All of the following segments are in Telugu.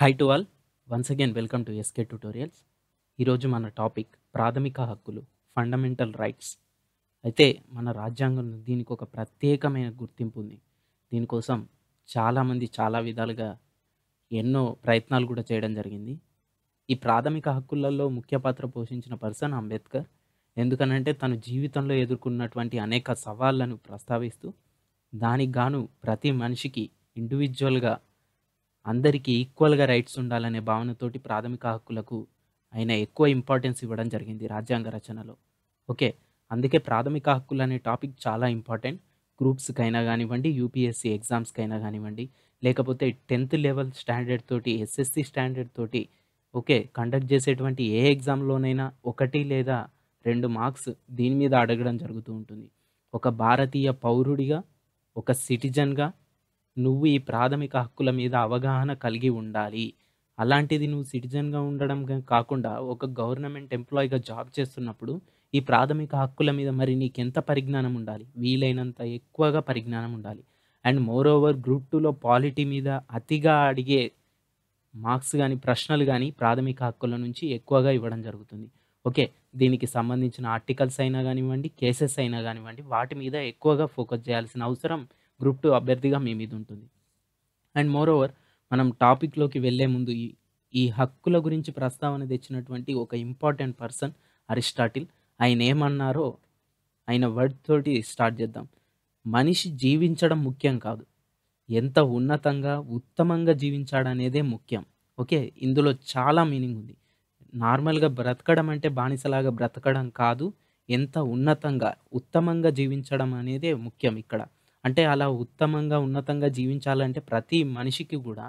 high to all once again welcome to SK tutorials ఈరోజు మన టాపిక్ ప్రాథమిక హక్కులు ఫండమెంటల్ రైట్స్ అయితే మన రాజ్యాంగంలో దీనికి ఒక ప్రత్యేకమైన గుర్తింపు ఉంది దీనికోసం చాలామంది చాలా విధాలుగా ఎన్నో ప్రయత్నాలు కూడా చేయడం జరిగింది ఈ ప్రాథమిక హక్కులలో ముఖ్య పాత్ర పోషించిన పర్సన్ అంబేద్కర్ ఎందుకనంటే తను జీవితంలో ఎదుర్కొన్నటువంటి అనేక సవాళ్లను ప్రస్తావిస్తూ దానికి గాను ప్రతి మనిషికి ఇండివిజువల్గా అందరికీ ఈక్వల్గా రైట్స్ ఉండాలనే భావనతోటి ప్రాథమిక హక్కులకు ఆయన ఎక్కువ ఇంపార్టెన్స్ ఇవ్వడం జరిగింది రాజ్యాంగ రచనలో ఓకే అందుకే ప్రాథమిక హక్కులు అనే టాపిక్ చాలా ఇంపార్టెంట్ గ్రూప్స్కైనా కానివ్వండి యూపీఎస్సీ ఎగ్జామ్స్కైనా కానివ్వండి లేకపోతే టెన్త్ లెవెల్ స్టాండర్డ్ తోటి ఎస్ఎస్సి స్టాండర్డ్ తోటి ఓకే కండక్ట్ చేసేటువంటి ఏ ఎగ్జామ్లోనైనా ఒకటి లేదా రెండు మార్క్స్ దీని మీద అడగడం జరుగుతూ ఉంటుంది ఒక భారతీయ పౌరుడిగా ఒక సిటిజన్గా నువ్వు ఈ ప్రాథమిక హక్కుల మీద అవగాహన కలిగి ఉండాలి అలాంటిది నువ్వు సిటిజన్గా ఉండడం కాకుండా ఒక గవర్నమెంట్ ఎంప్లాయీగా జాబ్ చేస్తున్నప్పుడు ఈ ప్రాథమిక హక్కుల మీద మరి నీకు ఎంత పరిజ్ఞానం ఉండాలి వీలైనంత ఎక్కువగా పరిజ్ఞానం ఉండాలి అండ్ మోర్ ఓవర్ గ్రూప్ టూలో పాలిటీ మీద అతిగా అడిగే మార్క్స్ కానీ ప్రశ్నలు కానీ ప్రాథమిక హక్కుల నుంచి ఎక్కువగా ఇవ్వడం జరుగుతుంది ఓకే దీనికి సంబంధించిన ఆర్టికల్స్ అయినా కానివ్వండి కేసెస్ అయినా కానివ్వండి వాటి మీద ఎక్కువగా ఫోకస్ చేయాల్సిన అవసరం గ్రూప్ టూ అభ్యర్థిగా మీ మీద ఉంటుంది అండ్ మోర్ ఓవర్ మనం టాపిక్లోకి వెళ్ళే ముందు ఈ ఈ హక్కుల గురించి ప్రస్తావన తెచ్చినటువంటి ఒక ఇంపార్టెంట్ పర్సన్ అరిస్టాటిల్ ఆయన ఏమన్నారో ఆయన వర్డ్ తోటి స్టార్ట్ చేద్దాం మనిషి జీవించడం ముఖ్యం కాదు ఎంత ఉన్నతంగా ఉత్తమంగా జీవించాడనేదే ముఖ్యం ఓకే ఇందులో చాలా మీనింగ్ ఉంది నార్మల్గా బ్రతకడం అంటే బానిసలాగా బ్రతకడం కాదు ఎంత ఉన్నతంగా ఉత్తమంగా జీవించడం అనేదే ముఖ్యం ఇక్కడ అంటే అలా ఉత్తమంగా ఉన్నతంగా జీవించాలంటే ప్రతి మనిషికి కూడా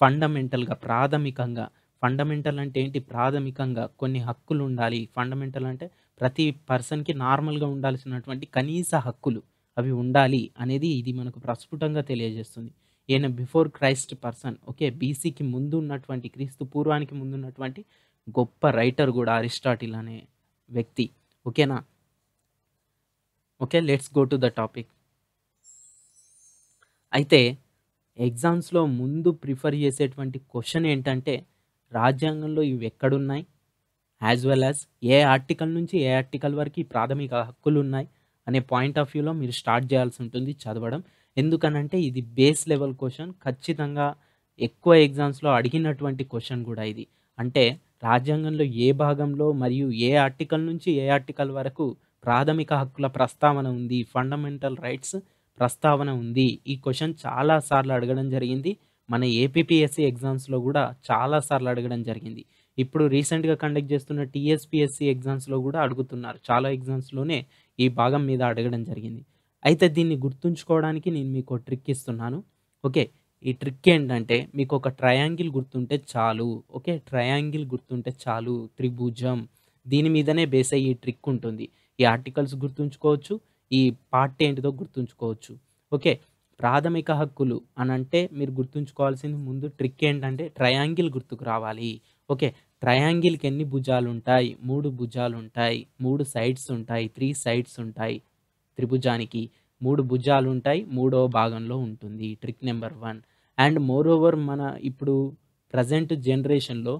ఫండమెంటల్గా ప్రాథమికంగా ఫండమెంటల్ అంటే ఏంటి ప్రాథమికంగా కొన్ని హక్కులు ఉండాలి ఫండమెంటల్ అంటే ప్రతి పర్సన్కి నార్మల్గా ఉండాల్సినటువంటి కనీస హక్కులు అవి ఉండాలి అనేది ఇది మనకు ప్రస్ఫుటంగా తెలియజేస్తుంది ఈయన బిఫోర్ క్రైస్ట్ పర్సన్ ఓకే బీసీకి ముందు ఉన్నటువంటి క్రీస్తు పూర్వానికి ముందు ఉన్నటువంటి గొప్ప రైటర్ కూడా అరిస్టాటిల్ అనే వ్యక్తి ఓకేనా okay let's go to the topic అయితే ఎగ్జామ్స్లో ముందు ప్రిఫర్ చేసేటువంటి క్వశ్చన్ ఏంటంటే రాజ్యాంగంలో ఇవి ఎక్కడున్నాయి యాజ్ వెల్ యాజ్ ఏ ఆర్టికల్ నుంచి ఏ ఆర్టికల్ వరకు ఈ ప్రాథమిక హక్కులు ఉన్నాయి అనే పాయింట్ ఆఫ్ వ్యూలో మీరు స్టార్ట్ చేయాల్సి ఉంటుంది చదవడం ఎందుకనంటే ఇది బేస్ లెవెల్ క్వశ్చన్ ఖచ్చితంగా ఎక్కువ ఎగ్జామ్స్లో అడిగినటువంటి క్వశ్చన్ కూడా ఇది అంటే రాజ్యాంగంలో ఏ భాగంలో మరియు ఏ ఆర్టికల్ నుంచి ఏ ఆర్టికల్ వరకు ప్రాథమిక హక్కుల ప్రస్తావన ఉంది ఫండమెంటల్ రైట్స్ ప్రస్తావన ఉంది ఈ క్వశ్చన్ చాలాసార్లు అడగడం జరిగింది మన ఏపీపీఎస్సీ ఎగ్జామ్స్లో కూడా చాలాసార్లు అడగడం జరిగింది ఇప్పుడు రీసెంట్గా కండక్ట్ చేస్తున్న టీఎస్పిఎస్సి ఎగ్జామ్స్లో కూడా అడుగుతున్నారు చాలా ఎగ్జామ్స్లోనే ఈ భాగం మీద అడగడం జరిగింది అయితే దీన్ని గుర్తుంచుకోవడానికి నేను మీకు ట్రిక్ ఇస్తున్నాను ఓకే ఈ ట్రిక్ ఏంటంటే మీకు ఒక ట్రయాంగిల్ గుర్తుంటే చాలు ఓకే ట్రయాంగిల్ గుర్తుంటే చాలు త్రిభుజం దీని మీదనే బేస్ అయ్యి ఈ ట్రిక్ ఉంటుంది ఈ ఆర్టికల్స్ గుర్తుంచుకోవచ్చు ఈ పార్ట్ ఏంటిదో గుర్తుంచుకోవచ్చు ఓకే ప్రాథమిక హక్కులు అని అంటే మీరు గుర్తుంచుకోవాల్సింది ముందు ట్రిక్ ఏంటంటే ట్రయాంగిల్ గుర్తుకు రావాలి ఓకే ట్రయాంగిల్కి ఎన్ని భుజాలు ఉంటాయి మూడు భుజాలు ఉంటాయి మూడు సైడ్స్ ఉంటాయి త్రీ సైడ్స్ ఉంటాయి త్రిభుజానికి మూడు భుజాలు ఉంటాయి మూడవ భాగంలో ఉంటుంది trick number one and moreover మన ఇప్పుడు ప్రజెంట్ జనరేషన్లో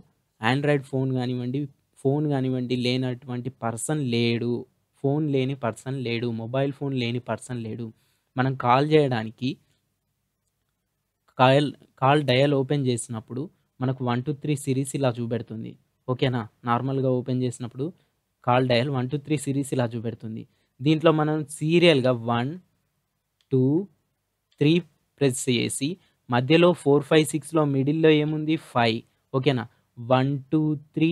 ఆండ్రాయిడ్ ఫోన్ కానివ్వండి ఫోన్ కానివ్వండి లేనటువంటి పర్సన్ లేడు ఫోన్ లేని పర్సన్ లేడు మొబైల్ ఫోన్ లేని పర్సన్ లేడు మనం కాల్ చేయడానికి కాల్ కాల్ డయల్ ఓపెన్ చేసినప్పుడు మనకు వన్ టూ త్రీ సిరీస్ ఇలా చూపెడుతుంది ఓకేనా నార్మల్గా ఓపెన్ చేసినప్పుడు call dial one two three series ఇలా చూపెడుతుంది దీంట్లో మనం సీరియల్గా వన్ టూ త్రీ ప్రెస్ చేసి మధ్యలో ఫోర్ ఫైవ్ సిక్స్లో మిడిల్లో ఏముంది ఫైవ్ ఓకేనా వన్ టూ త్రీ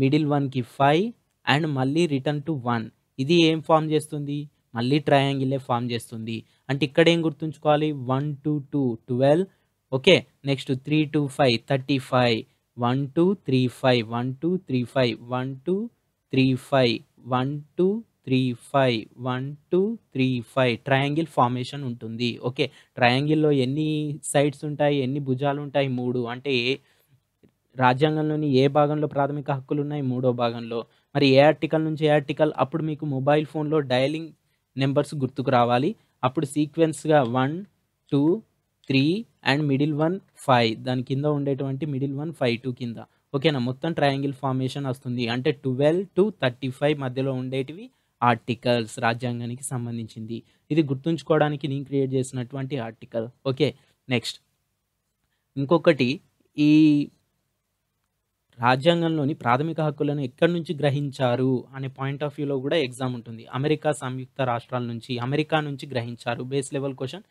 మిడిల్ వన్కి ఫైవ్ అండ్ మళ్ళీ రిటర్న్ టు వన్ ఇది ఏం ఫామ్ చేస్తుంది మళ్ళీ ట్రయాంగిలే ఫామ్ చేస్తుంది అంటే ఇక్కడ ఏం గుర్తుంచుకోవాలి one to two twelve okay next three to five thirty five one two three five one two three five one two three five one two three five one two three five triangle formation ఉంటుంది ఓకే ట్రయాంగిల్లో ఎన్ని సైడ్స్ ఉంటాయి ఎన్ని భుజాలు ఉంటాయి మూడు అంటే రాజ్యాంగంలోని ఏ భాగంలో ప్రాథమిక హక్కులు ఉన్నాయి మూడో భాగంలో మరి ఏ ఆర్టికల్ నుంచి ఏ ఆర్టికల్ అప్పుడు మీకు మొబైల్ ఫోన్లో డయలింగ్ నెంబర్స్ గుర్తుకు రావాలి అప్పుడు సీక్వెన్స్గా one two three and middle one five దాని కింద ఉండేటువంటి మిడిల్ వన్ ఫైవ్ టూ కింద ఓకేనా మొత్తం ట్రయాంగిల్ ఫార్మేషన్ వస్తుంది అంటే ట్వెల్వ్ టు థర్టీ ఫైవ్ మధ్యలో ఉండేటివి ఆర్టికల్స్ రాజ్యాంగానికి సంబంధించింది ఇది గుర్తుంచుకోవడానికి నేను క్రియేట్ చేసినటువంటి ఆర్టికల్ ఓకే నెక్స్ట్ ఇంకొకటి ఈ రాజ్యాంగంలోని ప్రాథమిక హక్కులను ఎక్కడి నుంచి గ్రహించారు అనే పాయింట్ ఆఫ్ వ్యూలో కూడా ఎగ్జామ్ ఉంటుంది అమెరికా సంయుక్త రాష్ట్రాల నుంచి అమెరికా నుంచి గ్రహించారు బేస్ లెవెల్ క్వశ్చన్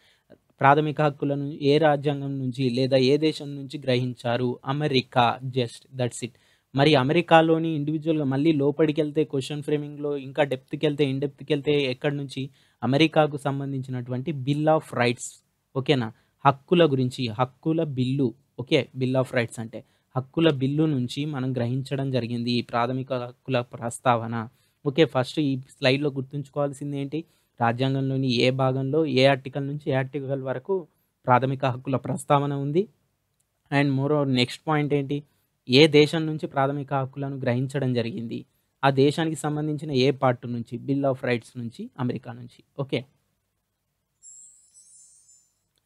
ప్రాథమిక హక్కులను ఏ రాజ్యాంగం నుంచి లేదా ఏ దేశం నుంచి గ్రహించారు అమెరికా జస్ట్ దట్స్ ఇట్ మరి అమెరికాలోని ఇండివిజువల్గా మళ్ళీ లోపలికి వెళ్తే క్వశ్చన్ ఫ్రేమింగ్లో ఇంకా డెప్త్కి వెళ్తే ఇన్ డెప్త్కి వెళ్తే ఎక్కడి నుంచి అమెరికాకు సంబంధించినటువంటి బిల్ ఆఫ్ రైట్స్ ఓకేనా హక్కుల గురించి హక్కుల bill okay bill of rights అంటే హక్కుల బిల్లు నుంచి మనం గ్రహించడం జరిగింది ఈ ప్రాథమిక హక్కుల ప్రస్తావన ఓకే ఫస్ట్ ఈ స్లైడ్లో గుర్తుంచుకోవాల్సింది ఏంటి రాజ్యాంగంలోని ఏ భాగంలో ఏ ఆర్టికల్ నుంచి ఏ ఆర్టికల్ వరకు ప్రాథమిక హక్కుల ప్రస్తావన ఉంది అండ్ మోరో నెక్స్ట్ పాయింట్ ఏంటి ఏ దేశం నుంచి ప్రాథమిక హక్కులను గ్రహించడం జరిగింది ఆ దేశానికి సంబంధించిన ఏ పార్ట్ నుంచి బిల్ ఆఫ్ రైట్స్ నుంచి అమెరికా నుంచి okay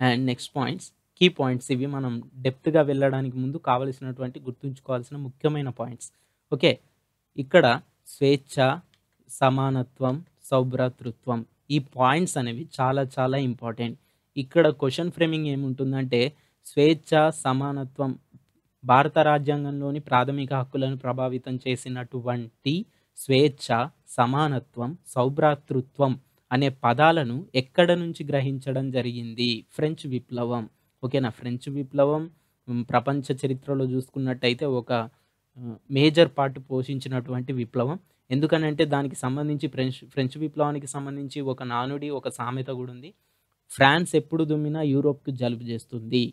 and next points key points ఇవి మనం డెప్త్గా వెళ్ళడానికి ముందు కావలసినటువంటి గుర్తుంచుకోవాల్సిన ముఖ్యమైన పాయింట్స్ ఓకే ఇక్కడ స్వేచ్ఛ సమానత్వం సౌభ్రాతృత్వం ఈ పాయింట్స్ అనేవి చాలా చాలా ఇంపార్టెంట్ ఇక్కడ క్వశ్చన్ ఫ్రేమింగ్ ఏముంటుందంటే స్వేచ్ఛ సమానత్వం భారత రాజ్యాంగంలోని ప్రాథమిక హక్కులను ప్రభావితం చేసినటువంటి స్వేచ్ఛ సమానత్వం సౌభ్రాతృత్వం అనే పదాలను ఎక్కడ నుంచి గ్రహించడం జరిగింది ఫ్రెంచ్ విప్లవం ఓకేనా ఫ్రెంచ్ విప్లవం ప్రపంచ చరిత్రలో చూసుకున్నట్టయితే ఒక మేజర్ పార్ట్ పోషించినటువంటి విప్లవం ఎందుకనంటే దానికి సంబంధించి ఫ్రెంచ్ ఫ్రెంచ్ విప్లవానికి సంబంధించి ఒక నానుడి ఒక సామెత కూడా ఉంది ఫ్రాన్స్ ఎప్పుడు దుమ్మినా యూరోప్కి జలుబు చేస్తుంది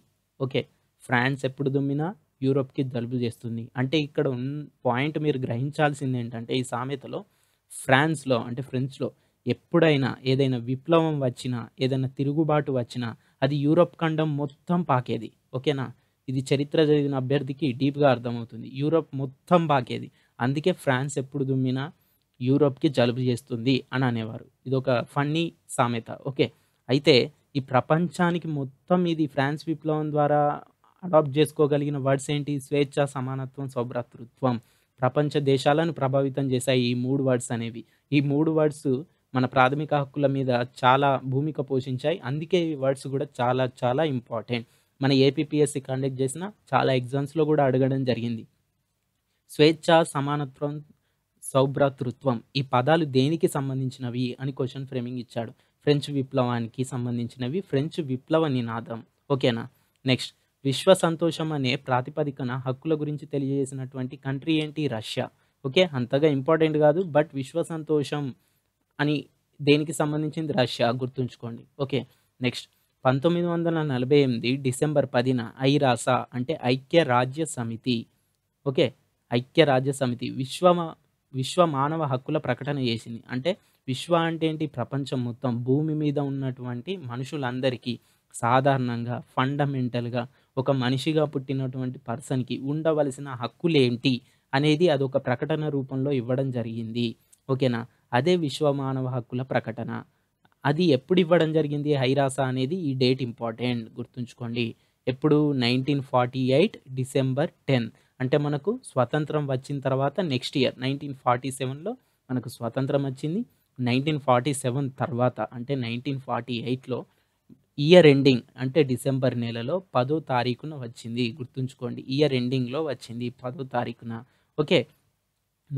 ఓకే ఫ్రాన్స్ ఎప్పుడు దుమ్మినా యూరోప్కి జలుబు చేస్తుంది అంటే ఇక్కడ పాయింట్ మీరు గ్రహించాల్సింది ఏంటంటే ఈ సామెతలో ఫ్రాన్స్లో అంటే ఫ్రెంచ్లో ఎప్పుడైనా ఏదైనా విప్లవం వచ్చినా ఏదైనా తిరుగుబాటు వచ్చినా అది యూరోప్ ఖండం మొత్తం పాకేది ఓకేనా ఇది చరిత్ర చదివిన అభ్యర్థికి డీప్గా అర్థమవుతుంది యూరోప్ మొత్తం పాకేది అందుకే ఫ్రాన్స్ ఎప్పుడు దుమ్మినా యూరోప్కి జలుబు చేస్తుంది అని అనేవారు ఇది ఒక ఫన్నీ సామెత ఓకే అయితే ఈ ప్రపంచానికి మొత్తం ఇది ఫ్రాన్స్ విప్లవం ద్వారా అడాప్ట్ చేసుకోగలిగిన వర్డ్స్ ఏంటి స్వేచ్ఛ సమానత్వం సౌభ్రాతృత్వం ప్రపంచ దేశాలను ప్రభావితం చేశాయి ఈ మూడు వర్డ్స్ అనేవి ఈ మూడు వర్డ్స్ మన ప్రాథమిక హక్కుల మీద చాలా భూమిక పోషించాయి అందుకే ఈ వర్డ్స్ కూడా చాలా చాలా ఇంపార్టెంట్ మన ఏపీఎస్సి కండక్ట్ చేసిన చాలా ఎగ్జామ్స్లో కూడా అడగడం జరిగింది స్వేచ్ఛ సమానత్వం సౌభ్రాతృత్వం ఈ పదాలు దేనికి సంబంధించినవి అని క్వశ్చన్ ఫ్రేమింగ్ ఇచ్చాడు ఫ్రెంచ్ విప్లవానికి సంబంధించినవి ఫ్రెంచ్ విప్లవ నినాదం ఓకేనా నెక్స్ట్ విశ్వ సంతోషం అనే ప్రాతిపదికన హక్కుల గురించి తెలియజేసినటువంటి కంట్రీ ఏంటి రష్యా ఓకే అంతగా ఇంపార్టెంట్ కాదు బట్ విశ్వ సంతోషం అని దేనికి సంబంధించింది రష్యా గుర్తుంచుకోండి ఓకే నెక్స్ట్ పంతొమ్మిది వందల నలభై ఎనిమిది డిసెంబర్ పదిన ఐరాస అంటే ఐక్య రాజ్య సమితి ఓకే ఐక్య రాజ్య సమితి విశ్వ విశ్వ మానవ హక్కుల ప్రకటన చేసింది అంటే విశ్వ అంటే ఏంటి ప్రపంచం మొత్తం భూమి మీద ఉన్నటువంటి మనుషులందరికీ సాధారణంగా ఫండమెంటల్గా ఒక మనిషిగా పుట్టినటువంటి పర్సన్కి ఉండవలసిన హక్కులేంటి అనేది అదొక ప్రకటన రూపంలో ఇవ్వడం జరిగింది ఓకేనా అదే విశ్వ మానవ హక్కుల ప్రకటన అది ఎప్పుడు ఇవ్వడం జరిగింది హైరాస అనేది ఈ డేట్ ఇంపార్టెంట్ గుర్తుంచుకోండి ఎప్పుడు nineteen forty eight December ten అంటే మనకు స్వతంత్రం వచ్చిన తర్వాత నెక్స్ట్ ఇయర్ నైన్టీన్ ఫార్టీ సెవెన్లో మనకు స్వతంత్రం వచ్చింది నైన్టీన్ ఫార్టీ సెవెన్ తర్వాత అంటే నైన్టీన్ ఫార్టీ ఎయిట్లో ఇయర్ ఎండింగ్ అంటే డిసెంబర్ నెలలో పదో తారీఖున వచ్చింది గుర్తుంచుకోండి ఇయర్ ఎండింగ్లో వచ్చింది పదో తారీఖున okay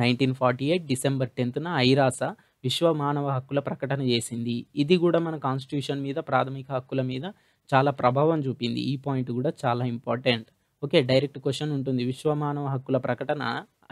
nineteen forty eight December టెన్త్న ఐరాస విశ్వ మానవ హక్కుల ప్రకటన చేసింది ఇది కూడా మన కాన్స్టిట్యూషన్ మీద ప్రాథమిక హక్కుల మీద చాలా ప్రభావం చూపింది ఈ పాయింట్ కూడా చాలా ఇంపార్టెంట్ ఓకే డైరెక్ట్ క్వశ్చన్ ఉంటుంది విశ్వ మానవ హక్కుల ప్రకటన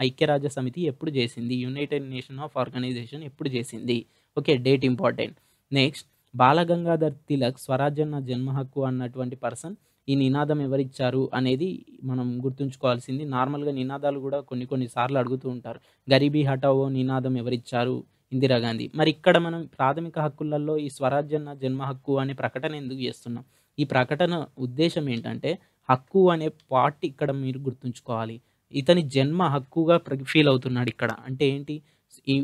ఐక్యరాజ్య సమితి ఎప్పుడు చేసింది యునైటెడ్ నేషన్ ఆఫ్ ఆర్గనైజేషన్ ఎప్పుడు చేసింది okay date important next Balagangadhar Tilak స్వరాజ్యం నా జన్మ హక్కు అన్నటువంటి పర్సన్ ఈ నినాదం ఎవరిచ్చారు అనేది మనం గుర్తుంచుకోవాల్సింది నార్మల్గా నినాదాలు కూడా కొన్ని కొన్నిసార్లు అడుగుతూ ఉంటారు గరీబీ హటావో నినాదం ఎవరిచ్చారు ఇందిరాగాంధీ మరి ఇక్కడ మనం ప్రాథమిక హక్కులలో ఈ స్వరాజ్యన్న జన్మ హక్కు అనే ప్రకటన ఎందుకు చేస్తున్నాం ఈ ప్రకటన ఉద్దేశం ఏంటంటే హక్కు అనే పార్ట్ ఇక్కడ మీరు గుర్తుంచుకోవాలి ఇతని జన్మ హక్కుగా ఫీల్ అవుతున్నాడు ఇక్కడ అంటే ఏంటి ఈ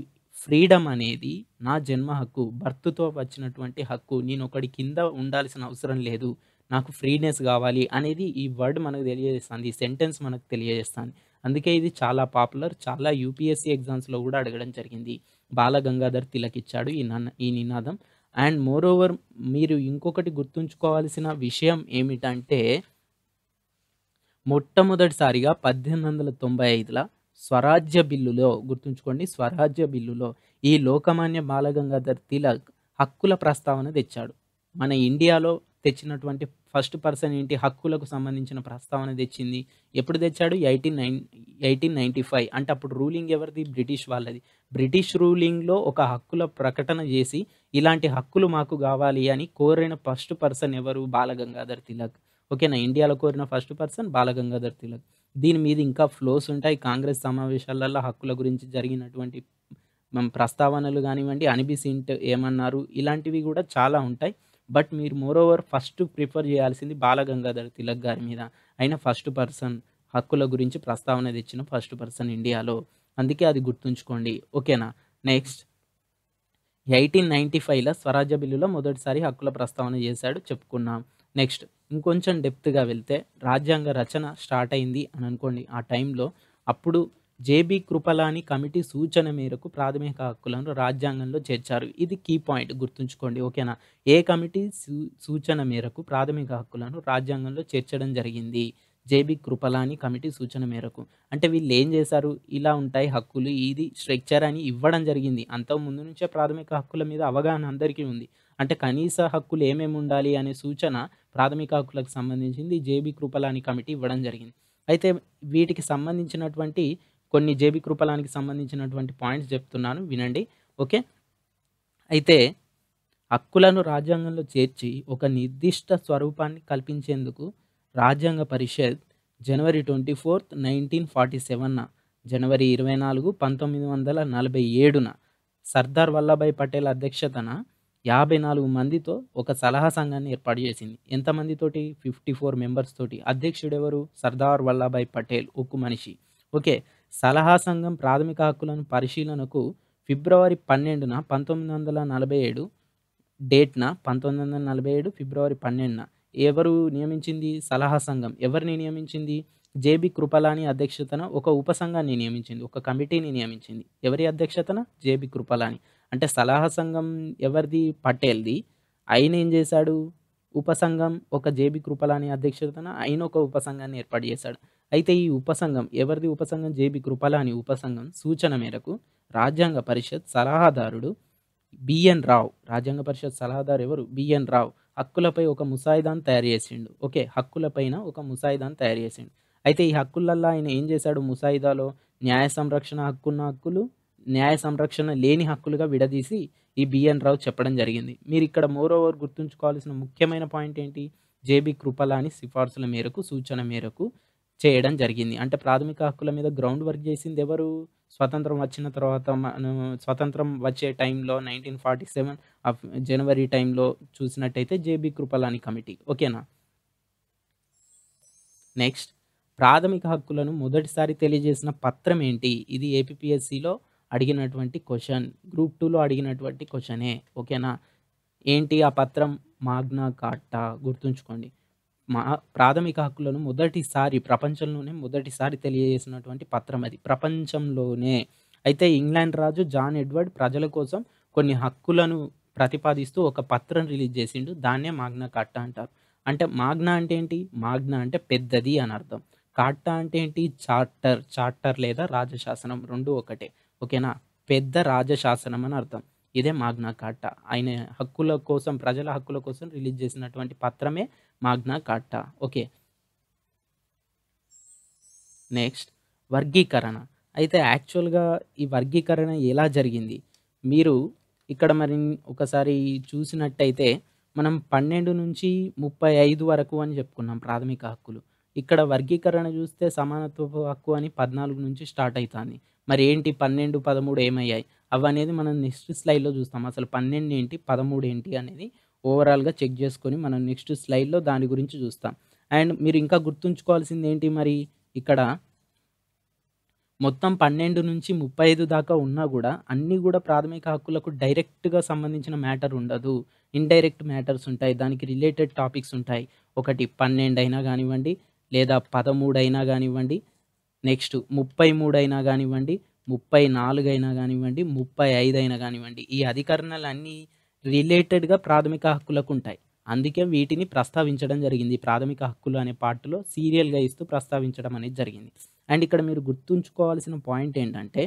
ఫ్రీడమ్ అనేది నా జన్మ హక్కు బర్త్తో వచ్చినటువంటి హక్కు నేను ఒకడి కింద ఉండాల్సిన అవసరం లేదు నాకు ఫ్రీనెస్ కావాలి అనేది ఈ వర్డ్ మనకు తెలియజేస్తుంది ఈ సెంటెన్స్ మనకు తెలియజేస్తుంది అందుకే ఇది చాలా పాపులర్ చాలా యూపీఎస్సీ ఎగ్జామ్స్లో కూడా అడగడం జరిగింది బాల గంగాధర్ తిలక్ ఇచ్చాడు ఈ నన్న ఈ నినాదం అండ్ మోర్ ఓవర్ మీరు ఇంకొకటి గుర్తుంచుకోవాల్సిన విషయం ఏమిటంటే మొట్టమొదటిసారిగా పద్దెనిమిది వందల తొంభై ఐదులో స్వరాజ్య బిల్లులో గుర్తుంచుకోండి స్వరాజ్య బిల్లులో ఈ లోకమాన్య బాలగంగాధర్ తిలక్ హక్కుల ప్రస్తావన తెచ్చాడు మన ఇండియాలో తెచ్చినటువంటి ఫస్ట్ పర్సన్ ఏంటి హక్కులకు సంబంధించిన ప్రస్తావన తెచ్చింది ఎప్పుడు తెచ్చాడు eighteen nine eighteen ninety five అంటే అప్పుడు రూలింగ్ ఎవరిది బ్రిటిష్ వాళ్ళది బ్రిటిష్ రూలింగ్లో ఒక హక్కుల ప్రకటన చేసి ఇలాంటి హక్కులు మాకు కావాలి అని కోరిన ఫస్ట్ పర్సన్ ఎవరు బాలగంగాధర్ తిలక్ ఓకేనా ఇండియాలో కోరిన ఫస్ట్ పర్సన్ బాలగంగాధర్ తిలక్ దీని మీద ఇంకా ఫ్లోస్ ఉంటాయి కాంగ్రెస్ సమావేశాలలో హక్కుల గురించి జరిగినటువంటి ప్రస్తావనలు కానివ్వండి అనిబిసింట్ ఏమన్నారు ఇలాంటివి కూడా చాలా ఉంటాయి బట్ మీరు మోర్ ఓవర్ ఫస్ట్ ప్రిఫర్ చేయాల్సింది బాలగంగాధర్ తిలక్ గారి మీద ఆయన ఫస్ట్ పర్సన్ హక్కుల గురించి ప్రస్తావన తెచ్చిన ఫస్ట్ పర్సన్ ఇండియాలో అందుకే అది గుర్తుంచుకోండి ఓకేనా నెక్స్ట్ ఎయిటీన్ నైంటీ ఫైవ్లో స్వరాజ్య బిల్లులో మొదటిసారి హక్కుల ప్రస్తావన చేశాడు చెప్పుకున్నాం నెక్స్ట్ ఇంకొంచెం డెప్త్గా వెళ్తే రాజ్యాంగ రచన స్టార్ట్ అయింది అని అనుకోండి ఆ టైంలో అప్పుడు జేబీ కృపలాని కమిటీ సూచన మేరకు ప్రాథమిక హక్కులను రాజ్యాంగంలో చేర్చారు ఇది కీ పాయింట్ గుర్తుంచుకోండి ఓకేనా ఏ కమిటీ సూచన మేరకు ప్రాథమిక హక్కులను రాజ్యాంగంలో చేర్చడం జరిగింది జేబీ కృపలాని కమిటీ సూచన మేరకు అంటే వీళ్ళు ఏం చేశారు ఇలా ఉంటాయి హక్కులు ఇది స్ట్రక్చర్ అని ఇవ్వడం జరిగింది అంత ముందు నుంచే ప్రాథమిక హక్కుల మీద అవగాహన అందరికీ ఉంది అంటే కనీస హక్కులు ఏమేమి ఉండాలి అనే సూచన ప్రాథమిక హక్కులకు సంబంధించింది జేబీ కృపలాని కమిటీ ఇవ్వడం జరిగింది అయితే వీటికి సంబంధించినటువంటి కొన్ని జేబీ కృపలానికి సంబంధించినటువంటి పాయింట్స్ చెప్తున్నాను వినండి ఓకే అయితే హక్కులను రాజ్యాంగంలో చేర్చి ఒక నిర్దిష్ట స్వరూపాన్ని కల్పించేందుకు రాజ్యాంగ పరిషత్ January twenty fourth nineteen forty సెవెన్న జనవరి ఇరవై నాలుగు పంతొమ్మిది వందల నలభై ఏడున సర్దార్ వల్లభాయ్ పటేల్ అధ్యక్షతన యాభై నాలుగు మందితో ఒక సలహా సంఘాన్ని ఏర్పాటు చేసింది ఎంతమందితోటి ఫిఫ్టీ ఫోర్ మెంబర్స్ తోటి అధ్యక్షుడు ఎవరు సర్దార్ వల్లభాయ్ పటేల్ ఉక్కు మనిషి ఓకే సలహా సంఘం ప్రాథమిక హక్కులను పరిశీలనకు ఫిబ్రవరి పన్నెండున పంతొమ్మిది వందల నలభై ఏడు డేట్న పంతొమ్మిది వందల నలభై ఏడు ఫిబ్రవరి పన్నెండున ఎవరు నియమించింది సలహా సంఘం ఎవరిని నియమించింది జేబి కృపలాని అధ్యక్షతన ఒక ఉపసంఘాన్ని నియమించింది ఒక కమిటీని నియమించింది ఎవరి అధ్యక్షతన జేబి కృపలాని అంటే సలహా సంఘం ఎవరిది పటేల్ది ఆయన ఏం చేశాడు ఉపసంఘం ఒక జేబీ కృపలాని అధ్యక్షతన ఆయన ఒక ఉపసంఘాన్ని ఏర్పాటు చేశాడు అయితే ఈ ఉపసంఘం ఎవరిది ఉపసంఘం జేబీ కృపలాని ఉపసంఘం సూచన మేరకు రాజ్యాంగ పరిషత్ సలహాదారుడు బిఎన్ రావు రాజ్యాంగ పరిషత్ సలహాదారు ఎవరు బిఎన్ రావు హక్కులపై ఒక ముసాయిదాన్ని తయారు చేసిండు ఓకే హక్కులపైన ఒక ముసాయిదాన్ని తయారు చేసిండు అయితే ఈ హక్కులల్లో ఆయన ఏం చేశాడు ముసాయిదాలో న్యాయ సంరక్షణ హక్కున్న హక్కులు న్యాయ సంరక్షణ లేని హక్కులుగా విడదీసి ఈ బిఎన్ రావు చెప్పడం జరిగింది మీరు ఇక్కడ మోర్ ఓవర్ గుర్తుంచుకోవాల్సిన ముఖ్యమైన పాయింట్ ఏంటి జేబీ కృపలాని సిఫార్సుల మేరకు సూచన మేరకు చేయడం జరిగింది అంటే ప్రాథమిక హక్కుల మీద గ్రౌండ్ వర్క్ చేసింది ఎవరు స్వతంత్రం వచ్చిన తర్వాత మనం స్వతంత్రం వచ్చే టైంలో నైన్టీన్ ఫార్టీ సెవెన్ జనవరి టైంలో చూసినట్టయితే జేబీ కృపలాని కమిటీ ఓకేనా నెక్స్ట్ ప్రాథమిక హక్కులను మొదటిసారి తెలియజేసిన పత్రం ఏంటి ఇది ఏపీఎస్సిలో అడిగినటువంటి క్వశ్చన్ గ్రూప్ టూలో అడిగినటువంటి క్వశ్చనే ఓకేనా ఏంటి ఆ పత్రం మాగ్నా కాటా గుర్తుంచుకోండి మా ప్రాథమిక హక్కులను మొదటిసారి ప్రపంచంలోనే మొదటిసారి తెలియజేసినటువంటి పత్రం అది ప్రపంచంలోనే అయితే ఇంగ్లాండ్ రాజు జాన్ ఎడ్వర్డ్ ప్రజల కోసం కొన్ని హక్కులను ప్రతిపాదిస్తూ ఒక పత్రం రిలీజ్ చేసిండు దాన్నే మాగ్నా కాట్టా అంటారు అంటే మాగ్నా అంటే ఏంటి మాగ్నా అంటే పెద్దది అని అర్థం కార్టా అంటే ఏంటి చార్టర్ చార్టర్ లేదా రాజశాసనం రెండు ఒకటే ఓకేనా పెద్ద రాజశాసనం అని అర్థం ఇదే మాగ్నా కాట్ట ఆయన హక్కుల కోసం ప్రజల హక్కుల కోసం రిలీజ్ చేసినటువంటి పత్రమే మాగ్నా కాట్ట ఓకే నెక్స్ట్ వర్గీకరణ అయితే యాక్చువల్గా ఈ వర్గీకరణ ఎలా జరిగింది మీరు ఇక్కడ మరి ఒకసారి చూసినట్టయితే మనం పన్నెండు నుంచి ముప్పై ఐదు వరకు అని చెప్పుకున్నాం ప్రాథమిక హక్కులు ఇక్కడ వర్గీకరణ చూస్తే సమానత్వ హక్కు అని పద్నాలుగు నుంచి స్టార్ట్ అవుతుంది మరి ఏంటి పన్నెండు పదమూడు ఏమయ్యాయి అవి అనేది మనం నెక్స్ట్ స్లైడ్లో చూస్తాం అసలు పన్నెండు ఏంటి పదమూడు ఏంటి అనేది ఓవరాల్గా చెక్ చేసుకొని మనం నెక్స్ట్ స్లైడ్లో దాని గురించి చూస్తాం అండ్ మీరు ఇంకా గుర్తుంచుకోవాల్సింది ఏంటి మరి ఇక్కడ మొత్తం పన్నెండు నుంచి ముప్పై ఐదు దాకా ఉన్నా కూడా అన్నీ కూడా ప్రాథమిక హక్కులకు డైరెక్ట్గా సంబంధించిన మ్యాటర్ ఉండదు ఇండైరెక్ట్ మ్యాటర్స్ ఉంటాయి దానికి రిలేటెడ్ టాపిక్స్ ఉంటాయి ఒకటి పన్నెండు అయినా కానివ్వండి లేదా పదమూడు అయినా కానివ్వండి నెక్స్ట్ ముప్పై మూడు అయినా కానివ్వండి ముప్పై నాలుగు అయినా కానివ్వండి ముప్పై ఐదు అయినా కానివ్వండి ఈ అధికరణలు అన్నీ రిలేటెడ్గా ప్రాథమిక హక్కులకు ఉంటాయి అందుకే వీటిని ప్రస్తావించడం జరిగింది ప్రాథమిక హక్కులు అనే పార్ట్లో సీరియల్గా ఇస్తూ ప్రస్తావించడం అనేది జరిగింది అండ్ ఇక్కడ మీరు గుర్తుంచుకోవాల్సిన పాయింట్ ఏంటంటే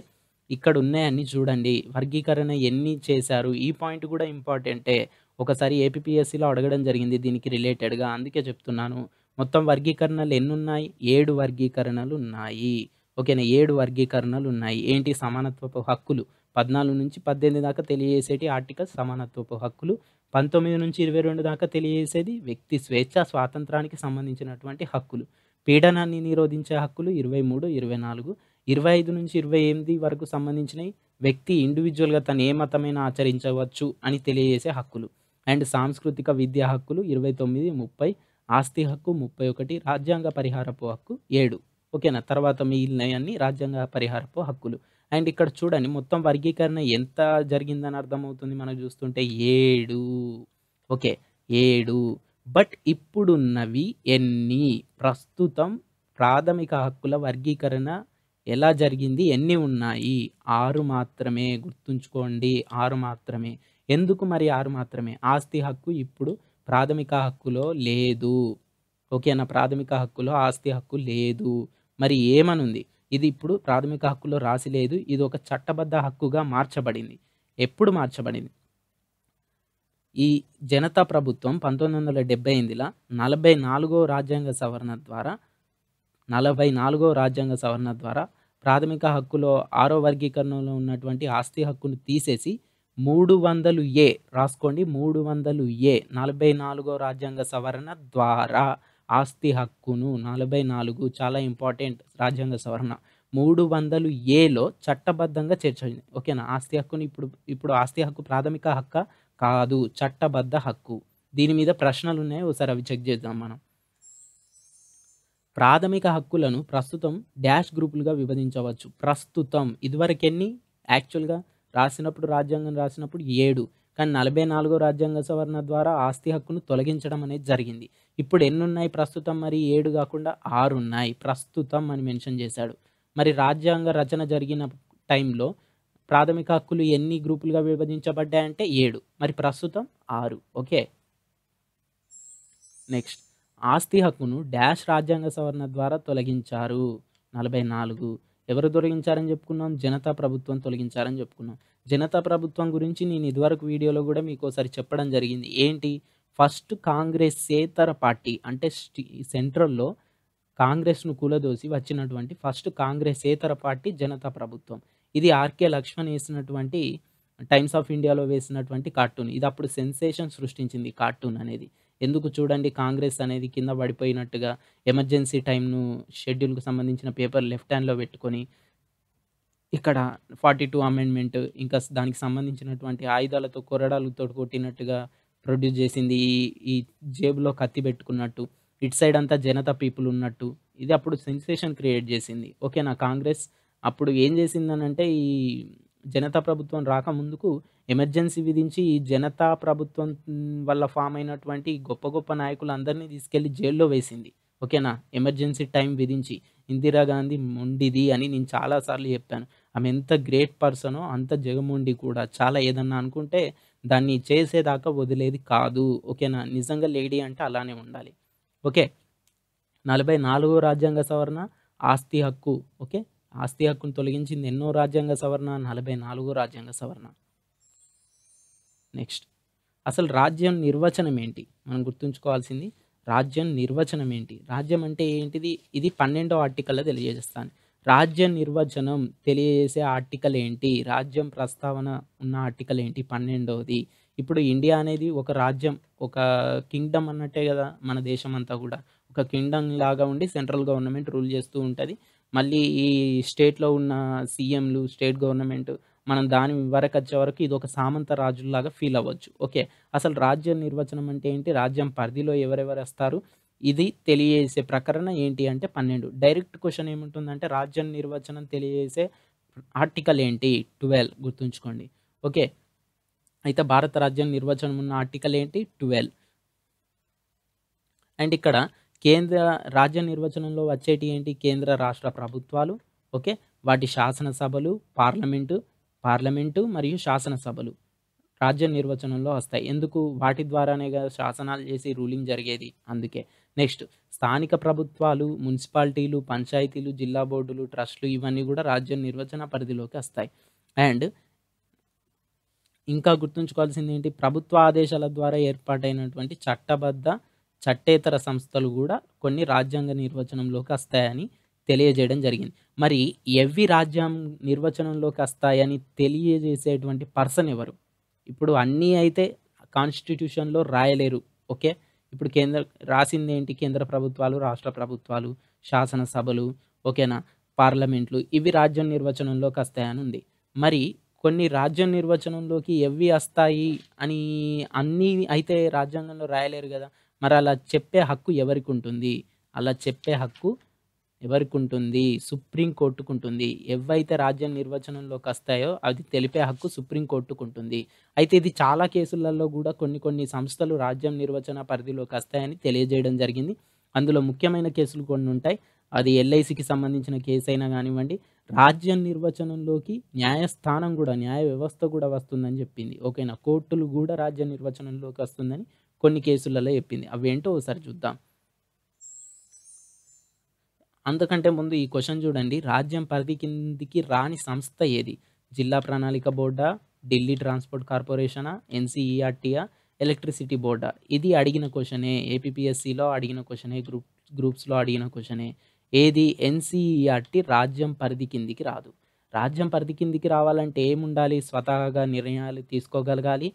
ఇక్కడ ఉన్నాయన్ని చూడండి వర్గీకరణ ఎన్ని చేశారు ఈ పాయింట్ కూడా ఇంపార్టెంటే ఒకసారి ఏపీఎస్సీలో అడగడం జరిగింది దీనికి రిలేటెడ్గా అందుకే చెప్తున్నాను మొత్తం వర్గీకరణలు ఎన్ని ఉన్నాయి ఏడు వర్గీకరణలు ఉన్నాయి ఓకేనా ఏడు వర్గీకరణలు ఉన్నాయి ఏంటి సమానత్వపు హక్కులు పద్నాలుగు నుంచి పద్దెనిమిది దాకా తెలియజేసేటి ఆర్టికల్ సమానత్వపు హక్కులు పంతొమ్మిది నుంచి ఇరవై రెండు దాకా తెలియజేసేది వ్యక్తి స్వేచ్ఛ స్వాతంత్రానికి సంబంధించినటువంటి హక్కులు పీడనాన్ని నిరోధించే హక్కులు ఇరవై మూడు ఇరవై నాలుగు ఇరవై ఐదు నుంచి ఇరవై ఎనిమిది వరకు సంబంధించినవి వ్యక్తి ఇండివిజువల్గా తను ఏ మతమైన ఆచరించవచ్చు అని తెలియజేసే హక్కులు అండ్ సాంస్కృతిక విద్యా హక్కులు ఇరవై తొమ్మిది ముప్పై ఆస్తి హక్కు ముప్పై ఒకటి రాజ్యాంగ పరిహారపు హక్కు ఏడు ఓకేనా తర్వాత మిగిలినవన్నీ రాజ్యాంగ పరిహారపు హక్కులు అండ్ ఇక్కడ చూడండి మొత్తం వర్గీకరణ ఎంత జరిగిందని అర్థమవుతుంది మనం చూస్తుంటే ఏడు ఓకే ఏడు బట్ ఇప్పుడున్నవి ఎన్ని ప్రస్తుతం ప్రాథమిక హక్కుల వర్గీకరణ ఎలా జరిగింది ఎన్ని ఉన్నాయి ఆరు మాత్రమే గుర్తుంచుకోండి ఆరు మాత్రమే ఎందుకు మరి ఆరు మాత్రమే ఆస్తి హక్కు ఇప్పుడు ప్రాథమిక హక్కులో లేదు ఓకేనా ప్రాథమిక హక్కులో ఆస్తి హక్కు లేదు మరి ఏమనుంది ఇది ఇప్పుడు ప్రాథమిక హక్కులో రాసి లేదు ఇది ఒక చట్టబద్ధ హక్కుగా మార్చబడింది ఎప్పుడు మార్చబడింది ఈ జనతా ప్రభుత్వం పంతొమ్మిది వందల డెబ్బై ఎనిమిదిలో నలభై నాలుగో రాజ్యాంగ సవరణ ద్వారా నలభై నాలుగో రాజ్యాంగ సవరణ ద్వారా ప్రాథమిక హక్కులో ఆరో వర్గీకరణలో ఉన్నటువంటి ఆస్తి హక్కును తీసేసి మూడు వందలు ఏ రాసుకోండి మూడు వందలు ఏ నలభై నాలుగో రాజ్యాంగ సవరణ ద్వారా ఆస్తి హక్కును నలభై నాలుగు చాలా ఇంపార్టెంట్ రాజ్యాంగ సవరణ మూడు వందలు ఏలో చట్టబద్ధంగా చేర్చింది ఓకేనా ఆస్తి హక్కును ఇప్పుడు ఇప్పుడు ఆస్తి హక్కు ప్రాథమిక హక్క కాదు చట్టబద్ధ హక్కు దీని మీద ప్రశ్నలు ఉన్నాయి ఒకసారి అవి చెక్ చేద్దాం మనం ప్రాథమిక హక్కులను ప్రస్తుతం డాష్ గ్రూపులుగా విభజించవచ్చు ప్రస్తుతం ఇదివరకెన్ని యాక్చువల్గా రాసినప్పుడు రాజ్యాంగం రాసినప్పుడు ఏడు కానీ నలభై నాలుగో రాజ్యాంగ సవరణ ద్వారా ఆస్తి హక్కును తొలగించడం అనేది జరిగింది ఇప్పుడు ఎన్ని ఉన్నాయి ప్రస్తుతం మరి ఏడు కాకుండా ఆరు ఉన్నాయి ప్రస్తుతం అని మెన్షన్ చేశాడు మరి రాజ్యాంగ రచన జరిగిన టైంలో ప్రాథమిక హక్కులు ఎన్ని గ్రూపులుగా విభజించబడ్డాయంటే ఏడు మరి ప్రస్తుతం ఆరు ఓకే నెక్స్ట్ ఆస్తి హక్కును డాష్ రాజ్యాంగ సవరణ ద్వారా తొలగించారు నలభై నాలుగు ఎవరు తొలగించారని చెప్పుకున్నాం జనతా ప్రభుత్వం తొలగించారని చెప్పుకున్నాం జనతా ప్రభుత్వం గురించి నేను ఇదివరకు వీడియోలో కూడా మీకు ఒకసారి చెప్పడం జరిగింది ఏంటి ఫస్ట్ కాంగ్రెస్ సేతర పార్టీ అంటే సెంట్రల్లో కాంగ్రెస్ను కూలదోసి వచ్చినటువంటి ఫస్ట్ కాంగ్రెస్ సేతర పార్టీ జనతా ప్రభుత్వం ఇది ఆర్కే లక్ష్మణ్ వేసినటువంటి టైమ్స్ ఆఫ్ ఇండియాలో వేసినటువంటి కార్టూన్ ఇది అప్పుడు సెన్సేషన్ సృష్టించింది కార్టూన్ అనేది ఎందుకు చూడండి కాంగ్రెస్ అనేది కింద పడిపోయినట్టుగా ఎమర్జెన్సీ టైంను షెడ్యూల్కు సంబంధించిన పేపర్ లెఫ్ట్ హ్యాండ్లో పెట్టుకొని ఇక్కడ ఫార్టీ టూ అమెండ్మెంట్ ఇంకా దానికి సంబంధించినటువంటి ఆయుధాలతో కొరడాలు కొట్టినట్టుగా ప్రొడ్యూస్ చేసింది ఈ ఈ జేబులో కత్తి పెట్టుకున్నట్టు ఇట్ సైడ్ అంతా జనతా పీపుల్ ఉన్నట్టు ఇది అప్పుడు సెన్సేషన్ క్రియేట్ చేసింది ఓకేనా కాంగ్రెస్ అప్పుడు ఏం చేసిందనంటే ఈ జనతా ప్రభుత్వం రాకముందుకు ఎమర్జెన్సీ విధించి ఈ జనతా ప్రభుత్వం వల్ల ఫామ్ అయినటువంటి గొప్ప గొప్ప నాయకులందరినీ తీసుకెళ్లి జైల్లో వేసింది ఓకేనా ఎమర్జెన్సీ టైం విధించి ఇందిరాగాంధీ మొండిది అని నేను చాలాసార్లు చెప్పాను ఆమె ఎంత గ్రేట్ పర్సనో అంత జగమొండి కూడా చాలా ఏదన్నా అనుకుంటే దాన్ని చేసేదాకా వదిలేది కాదు ఓకేనా నిజంగా లేడీ అంటే అలానే ఉండాలి ఓకే నలభై నాలుగో రాజ్యాంగ సవరణ ఆస్తి హక్కు ఓకే ఆస్తి హక్కును తొలగించింది ఎన్నో రాజ్యాంగ సవరణ నలభై నాలుగో రాజ్యాంగ సవరణ నెక్స్ట్ అసలు రాజ్యం నిర్వచనం ఏంటి మనం గుర్తుంచుకోవాల్సింది రాజ్యం నిర్వచనం ఏంటి రాజ్యం అంటే ఏంటిది ఇది పన్నెండో ఆర్టికల్లో తెలియజేస్తాను రాజ్య నిర్వచనం తెలియజేసే ఆర్టికల్ ఏంటి రాజ్యం ప్రస్తావన ఉన్న ఆర్టికల్ ఏంటి పన్నెండవది ఇప్పుడు ఇండియా అనేది ఒక రాజ్యం ఒక కింగ్డమ్ అన్నట్టే కదా మన దేశం అంతా కూడా ఒక కింగ్డమ్ లాగా ఉండి సెంట్రల్ గవర్నమెంట్ రూల్ చేస్తూ ఉంటుంది మళ్ళీ ఈ స్టేట్లో ఉన్న సీఎంలు స్టేట్ గవర్నమెంట్ మనం దాని వరకు వచ్చే వరకు ఇది ఒక సామంత రాజుల్లాగా ఫీల్ అవ్వచ్చు ఓకే అసలు రాజ్య నిర్వచనం అంటే ఏంటి రాజ్యం పరిధిలో ఎవరెవరు వస్తారు ఇది తెలియజేసే ప్రకరణ ఏంటి అంటే పన్నెండు డైరెక్ట్ క్వశ్చన్ ఏముంటుందంటే రాజ్య నిర్వచనం తెలియజేసే ఆర్టికల్ ఏంటి ట్వెల్వ్ గుర్తుంచుకోండి ఓకే అయితే భారత రాజ్యం నిర్వచనం ఉన్న ఆర్టికల్ ఏంటి ట్వెల్వ్ అండ్ ఇక్కడ కేంద్ర రాజ్య నిర్వచనంలో వచ్చేటి ఏంటి కేంద్ర రాష్ట్ర ప్రభుత్వాలు ఓకే వాటి శాసనసభలు పార్లమెంటు పార్లమెంటు మరియు శాసనసభలు రాజ్య నిర్వచనంలో వస్తాయి ఎందుకు వాటి ద్వారానే కదా శాసనాలు చేసి రూలింగ్ జరిగేది అందుకే నెక్స్ట్ స్థానిక ప్రభుత్వాలు మున్సిపాలిటీలు పంచాయతీలు జిల్లా బోర్డులు ట్రస్టులు ఇవన్నీ కూడా రాజ్య నిర్వచన పరిధిలోకి వస్తాయి అండ్ ఇంకా గుర్తుంచుకోవాల్సింది ఏంటి ప్రభుత్వ ఆదేశాల ద్వారా ఏర్పాటైనటువంటి చట్టబద్ధ చట్టేతర సంస్థలు కూడా కొన్ని రాజ్యాంగ నిర్వచనంలోకి వస్తాయని తెలియజేయడం జరిగింది మరి ఎవ్వి రాజ్యాం నిర్వచనంలోకి వస్తాయని తెలియజేసేటువంటి పర్సన్ ఎవరు ఇప్పుడు అన్నీ అయితే కాన్స్టిట్యూషన్లో రాయలేరు ఓకే ఇప్పుడు కేంద్ర రాసింది ఏంటి కేంద్ర ప్రభుత్వాలు రాష్ట్ర ప్రభుత్వాలు శాసనసభలు ఓకేనా పార్లమెంట్లు ఇవి రాజ్యం నిర్వచనంలోకి వస్తాయని ఉంది మరి కొన్ని రాజ్యం నిర్వచనంలోకి ఎవి వస్తాయి అని అన్నీ అయితే రాజ్యాంగంలో రాయలేరు కదా మరి అలా చెప్పే హక్కు ఎవరికి ఉంటుంది అలా చెప్పే హక్కు ఎవరికి ఉంటుంది సుప్రీంకోర్టుకు ఉంటుంది ఎవైతే రాజ్యం నిర్వచనంలోకి వస్తాయో అది తెలిపే హక్కు సుప్రీంకోర్టుకు ఉంటుంది అయితే ఇది చాలా కేసులలో కూడా కొన్ని కొన్ని సంస్థలు రాజ్యం నిర్వచన పరిధిలోకి వస్తాయని తెలియజేయడం జరిగింది అందులో ముఖ్యమైన కేసులు కొన్ని ఉంటాయి అది ఎల్ఐసికి సంబంధించిన కేసు అయినా కానివ్వండి రాజ్యం నిర్వచనంలోకి న్యాయస్థానం కూడా న్యాయ వ్యవస్థ కూడా వస్తుందని చెప్పింది ఓకేనా కోర్టులు కూడా రాజ్య నిర్వచనంలోకి వస్తుందని కొన్ని కేసులలో చెప్పింది అవేంటో ఒకసారి చూద్దాం అంతకంటే ముందు ఈ క్వశ్చన్ చూడండి రాజ్యం పరిధి కిందికి రాని సంస్థ ఏది జిల్లా ప్రణాళిక బోర్డా ఢిల్లీ ట్రాన్స్పోర్ట్ కార్పొరేషనా ఎన్సీఈఆర్టీఆ ఎలక్ట్రిసిటీ బోర్డా ఇది అడిగిన క్వశ్చనే ఏపీపీఎస్సిలో అడిగిన క్వశ్చనే గ్రూప్ గ్రూప్స్లో అడిగిన క్వశ్చనే ఏది ఎన్సీఈఆర్టీ రాజ్యం పరిధి కిందికి రాదు రాజ్యం పరిధి కిందికి రావాలంటే ఏముండాలి స్వతహాగా నిర్ణయాలు తీసుకోగలగాలి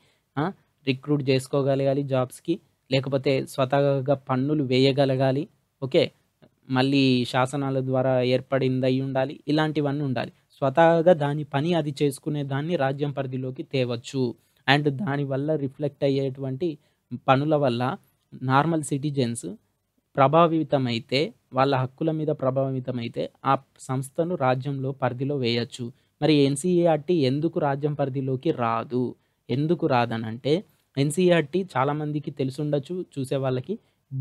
రిక్రూట్ చేసుకోగలగాలి జాబ్స్కి లేకపోతే స్వతహాగా పన్నులు వేయగలగాలి ఓకే మళ్ళీ శాసనాల ద్వారా ఏర్పడింది అయి ఉండాలి ఇలాంటివన్నీ ఉండాలి స్వతహాగా దాని పని అది చేసుకునే దాన్ని రాజ్యం పరిధిలోకి తేవచ్చు అండ్ దానివల్ల రిఫ్లెక్ట్ అయ్యేటువంటి పనుల వల్ల నార్మల్ సిటిజన్స్ ప్రభావితమైతే వాళ్ళ హక్కుల మీద ప్రభావితమైతే ఆ సంస్థను రాజ్యంలో పరిధిలో వేయచ్చు మరి ఎన్సీఏఆర్టీ ఎందుకు రాజ్యం పరిధిలోకి రాదు ఎందుకు రాదనంటే ఎన్సీఈఆర్టీ చాలామందికి తెలుసుండొచ్చు చూసే వాళ్ళకి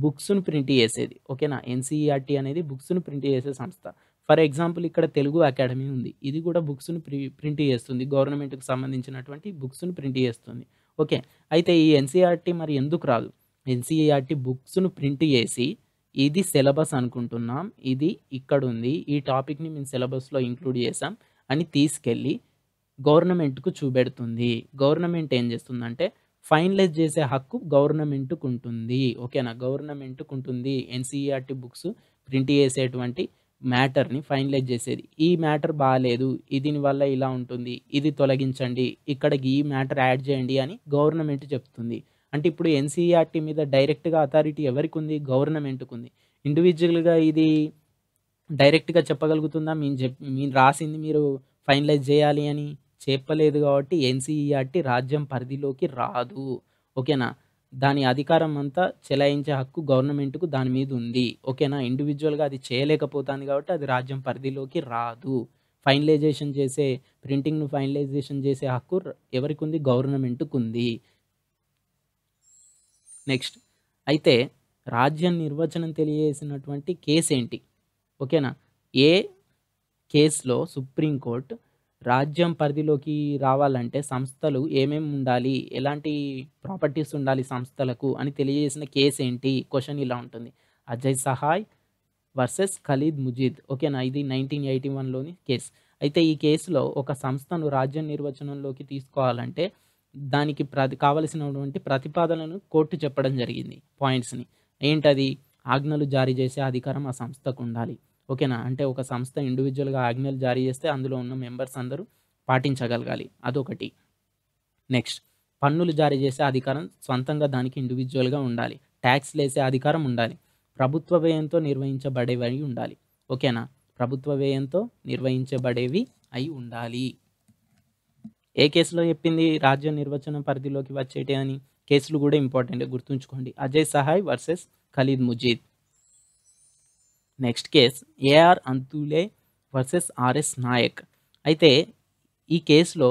బుక్స్ను ప్రింట్ చేసేది ఓకేనా ఎన్సీఈఆర్టీ అనేది బుక్స్ను ప్రింట్ చేసే సంస్థ ఫర్ ఎగ్జాంపుల్ ఇక్కడ తెలుగు అకాడమీ ఉంది ఇది కూడా బుక్స్ను ప్రి ప్రింట్ చేస్తుంది గవర్నమెంట్కి సంబంధించినటువంటి బుక్స్ను ప్రింట్ చేస్తుంది ఓకే అయితే ఈ ఎన్సీఆర్టీ మరి ఎందుకు రాదు ఎన్సీఈఆర్టీ బుక్స్ను ప్రింట్ చేసి ఇది సిలబస్ అనుకుంటున్నాం ఇది ఇక్కడ ఉంది ఈ టాపిక్ని మేము సిలబస్లో ఇంక్లూడ్ చేసాం అని తీసుకెళ్ళి గవర్నమెంట్కు చూపెడుతుంది గవర్నమెంట్ ఏం చేస్తుందంటే ఫైనలైజ్ చేసే హక్కు గవర్నమెంట్కు ఉంటుంది ఓకేనా గవర్నమెంట్కు ఉంటుంది ఎన్సీఈఆర్టీ బుక్స్ ప్రింట్ చేసేటువంటి మ్యాటర్ని ఫైనలైజ్ చేసేది ఈ మ్యాటర్ బాగాలేదు దీనివల్ల ఇలా ఉంటుంది ఇది తొలగించండి ఇక్కడికి ఈ మ్యాటర్ యాడ్ చేయండి అని గవర్నమెంట్ చెప్తుంది అంటే ఇప్పుడు ఎన్సీఈఆర్టీ మీద డైరెక్ట్గా అథారిటీ ఎవరికి ఉంది గవర్నమెంట్కు ఉంది ఇండివిజువల్గా ఇది డైరెక్ట్గా చెప్పగలుగుతుందా మీ చెప్ మీరు రాసింది మీరు ఫైనలైజ్ చేయాలి అని చెప్పలేదు కాబట్టి ఎన్సీఈఆర్టీ రాజ్యం పరిధిలోకి రాదు ఓకేనా దాని అధికారం అంతా చెలాయించే హక్కు గవర్నమెంట్కు దాని మీద ఉంది ఓకేనా ఇండివిజువల్గా అది చేయలేకపోతుంది కాబట్టి అది రాజ్యం పరిధిలోకి రాదు ఫైనలైజేషన్ చేసే ప్రింటింగ్ను ఫైనలైజేషన్ చేసే హక్కు ఎవరికి ఉంది గవర్నమెంట్కు ఉంది నెక్స్ట్ అయితే రాజ్యం నిర్వచనం తెలియజేసినటువంటి కేసు ఏంటి ఓకేనా ఏ కేసులో సుప్రీంకోర్టు రాజ్యం పరిధిలోకి రావాలంటే సంస్థలు ఏమేమి ఉండాలి ఎలాంటి ప్రాపర్టీస్ ఉండాలి సంస్థలకు అని తెలియజేసిన కేసు ఏంటి క్వశ్చన్ ఇలా ఉంటుంది అజయ్ సహాయ్ వర్సెస్ ఖలీద్ ముజీద్ ఓకేనా ఇది నైన్టీన్ ఎయిటీ వన్లోని కేసు అయితే ఈ కేసులో ఒక సంస్థను రాజ్యం నిర్వచనంలోకి తీసుకోవాలంటే దానికి ప్రతి కావలసినటువంటి ప్రతిపాదనను కోర్టు చెప్పడం జరిగింది పాయింట్స్ని ఏంటది ఆజ్ఞలు జారీ చేసే అధికారం ఆ సంస్థకు ఉండాలి ఓకేనా అంటే ఒక సంస్థ ఇండివిజువల్గా ఆజ్ఞలు జారీ చేస్తే అందులో ఉన్న మెంబర్స్ అందరూ పాటించగలగాలి అదొకటి నెక్స్ట్ పన్నులు జారీ చేసే అధికారం సొంతంగా దానికి ఇండివిజువల్గా ఉండాలి ట్యాక్స్ లేసే అధికారం ఉండాలి ప్రభుత్వ వ్యయంతో నిర్వహించబడేవి ఉండాలి ఓకేనా ప్రభుత్వ వ్యయంతో నిర్వహించబడేవి అయి ఉండాలి ఏ కేసులో చెప్పింది రాజ్య నిర్వచన పరిధిలోకి వచ్చేటి అని కేసులు కూడా ఇంపార్టెంట్ గుర్తుంచుకోండి Ajay Sahay versus Khalid Mujeed next case AR Antulay versus RS Nayak అయితే ఈ కేసులో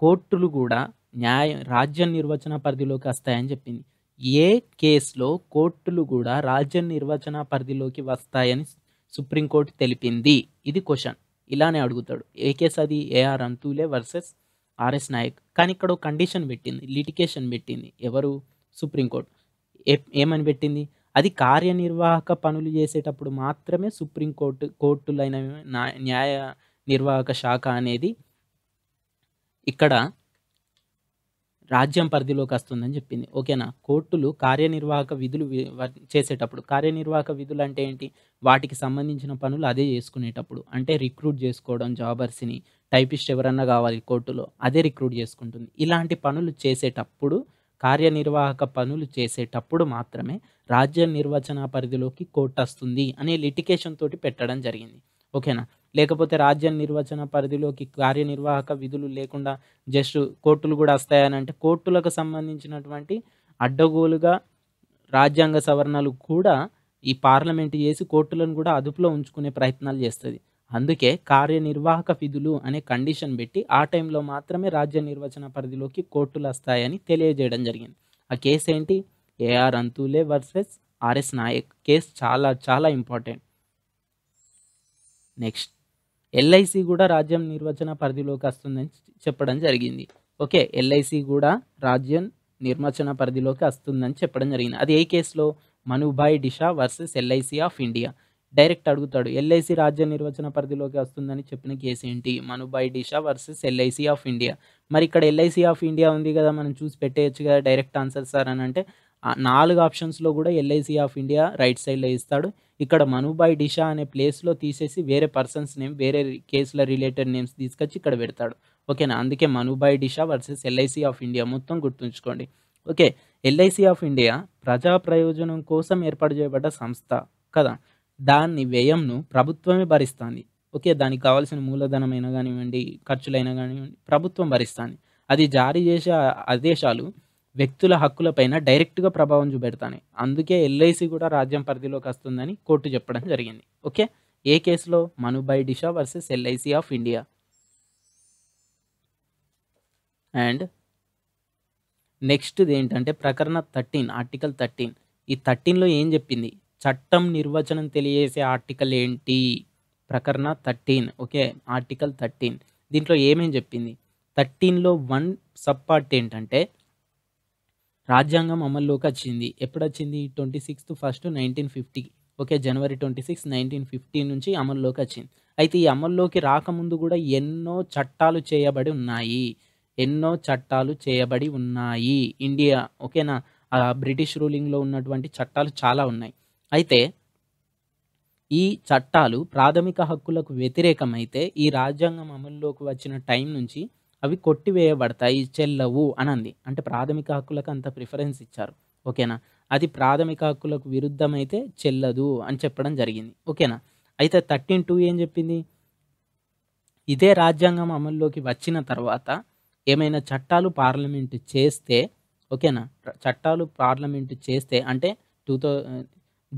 కోర్టులు కూడా న్యాయ రాజ్య నిర్వచన పరిధిలోకి వస్తాయని చెప్పింది ఏ కేసులో కోర్టులు కూడా రాజ్య నిర్వచన పరిధిలోకి వస్తాయని సుప్రీంకోర్టు తెలిపింది ఇది క్వశ్చన్ ఇలానే అడుగుతాడు ఏ కేసు అది AR Antulay versus RS Nayak కానీ ఇక్కడ కండిషన్ పెట్టింది లిటికేషన్ పెట్టింది ఎవరు సుప్రీంకోర్టు ఏ ఏమని పెట్టింది అది కార్యనిర్వాహక పనులు చేసేటప్పుడు మాత్రమే సుప్రీంకోర్టు కోర్టులైన న్యాయ నిర్వాహక శాఖ అనేది ఇక్కడ రాజ్యం పరిధిలోకి వస్తుందని చెప్పింది ఓకేనా కోర్టులు కార్యనిర్వాహక విధులు చేసేటప్పుడు కార్యనిర్వాహక విధులు అంటే ఏంటి వాటికి సంబంధించిన పనులు అదే చేసుకునేటప్పుడు అంటే రిక్రూట్ చేసుకోవడం జాబర్స్ని టైపిస్ట్ ఎవరన్నా కావాలి కోర్టులో అదే రిక్రూట్ చేసుకుంటుంది ఇలాంటి పనులు చేసేటప్పుడు కార్యనిర్వాహక పనులు చేసేటప్పుడు మాత్రమే రాజ్య నిర్వచన పరిధిలోకి కోర్టు వస్తుంది అనే లిటికేషన్ తోటి పెట్టడం జరిగింది ఓకేనా లేకపోతే రాజ్య నిర్వచన పరిధిలోకి కార్యనిర్వాహక విధులు లేకుండా జస్ట్ కోర్టులు కూడా వస్తాయని అంటే కోర్టులకు సంబంధించినటువంటి అడ్డగోలుగా రాజ్యాంగ సవరణలు కూడా ఈ పార్లమెంట్ చేసి కోర్టులను కూడా అదుపులో ఉంచుకునే ప్రయత్నాలు చేస్తుంది అందుకే కార్యనిర్వాహక విధులు అనే కండిషన్ పెట్టి ఆ టైంలో మాత్రమే రాజ్య నిర్వచన పరిధిలోకి కోర్టులు వస్తాయని తెలియజేయడం జరిగింది ఆ కేసు ఏంటి AR Antulay versus RS Nayak case చాలా చాలా ఇంపార్టెంట్ నెక్స్ట్ ఎల్ఐసి కూడా రాజ్యం నిర్వచన పరిధిలోకి వస్తుందని చెప్పడం జరిగింది ఓకే ఎల్ఐసి కూడా రాజ్యం నిర్వచన పరిధిలోకి వస్తుందని చెప్పడం జరిగింది అది ఏ కేసులో Manubhai Disha versus LIC of India direct అడుగుతాడు ఎల్ఐసి రాజ్య నిర్వచన పరిధిలోకి వస్తుందని చెప్పిన కేసు ఏంటి Manubhai Disha versus LIC of India మరి ఇక్కడ ఎల్ఐసి ఆఫ్ ఇండియా ఉంది కదా మనం చూసి పెట్టేయచ్చు కదా డైరెక్ట్ ఆన్సర్ సార్ అని అంటే నాలుగు ఆప్షన్స్లో కూడా ఎల్ఐసి ఆఫ్ ఇండియా రైట్ సైడ్లో ఇస్తాడు ఇక్కడ మనుబాయ్ డిషా అనే ప్లేస్లో తీసేసి వేరే పర్సన్స్ నేమ్ వేరే కేసుల రిలేటెడ్ నేమ్స్ తీసుకొచ్చి ఇక్కడ పెడతాడు ఓకేనా అందుకే Manubhai Disha versus LIC of India మొత్తం గుర్తుంచుకోండి ఓకే ఎల్ఐసి ఆఫ్ ఇండియా ప్రజా ప్రయోజనం కోసం ఏర్పాటు చేయబడ్డ సంస్థ కదా దాన్ని వ్యయంను ప్రభుత్వమే భరిస్తుంది ఓకే దానికి కావాల్సిన మూలధనమైన కానివ్వండి ఖర్చులైనా కానివ్వండి ప్రభుత్వం భరిస్తుంది అది జారీ చేసే ఆదేశాలు వ్యక్తుల హక్కులపైన డైరెక్ట్గా ప్రభావం చూపెడతాయి అందుకే ఎల్ఐసి కూడా రాజ్యం పరిధిలోకి వస్తుందని కోర్టు చెప్పడం జరిగింది ఓకే ఏ కేసులో Manubhai Disha versus LIC of India and నెక్స్ట్ది ఏంటంటే ప్రకరణ థర్టీన్ ఆర్టికల్ థర్టీన్ ఈ థర్టీన్లో ఏం చెప్పింది చట్టం నిర్వచనం తెలియజేసే ఆర్టికల్ ఏంటి ప్రకరణ థర్టీన్ ఓకే ఆర్టికల్ థర్టీన్ దీంట్లో ఏమేం చెప్పింది థర్టీన్లో వన్ సబ్ పార్ట్ ఏంటంటే రాజ్యాంగం అమల్లోకి వచ్చింది ఎప్పుడొచ్చింది twenty sixth first nineteen fifty okay January twenty six nineteen fifty నుంచి అమల్లోకి వచ్చింది అయితే ఈ అమల్లోకి రాకముందు కూడా ఎన్నో చట్టాలు చేయబడి ఉన్నాయి ఎన్నో చట్టాలు చేయబడి ఉన్నాయి ఇండియా ఓకేనా బ్రిటిష్ రూలింగ్లో ఉన్నటువంటి చట్టాలు చాలా ఉన్నాయి అయితే ఈ చట్టాలు ప్రాథమిక హక్కులకు వ్యతిరేకమైతే ఈ రాజ్యాంగం అమల్లోకి వచ్చిన టైం నుంచి అవి కొట్టివేయబడతాయి చెల్లవు అనంది అంటే ప్రాథమిక హక్కులకు అంత ప్రిఫరెన్స్ ఇచ్చారు ఓకేనా అది ప్రాథమిక హక్కులకు విరుద్ధమైతే చెల్లదు అని చెప్పడం జరిగింది ఓకేనా అయితే థర్టీన్ టూ ఏం చెప్పింది ఇదే రాజ్యాంగం అమల్లోకి వచ్చిన తర్వాత ఏమైనా చట్టాలు పార్లమెంటు చేస్తే ఓకేనా చట్టాలు పార్లమెంటు చేస్తే అంటే టూ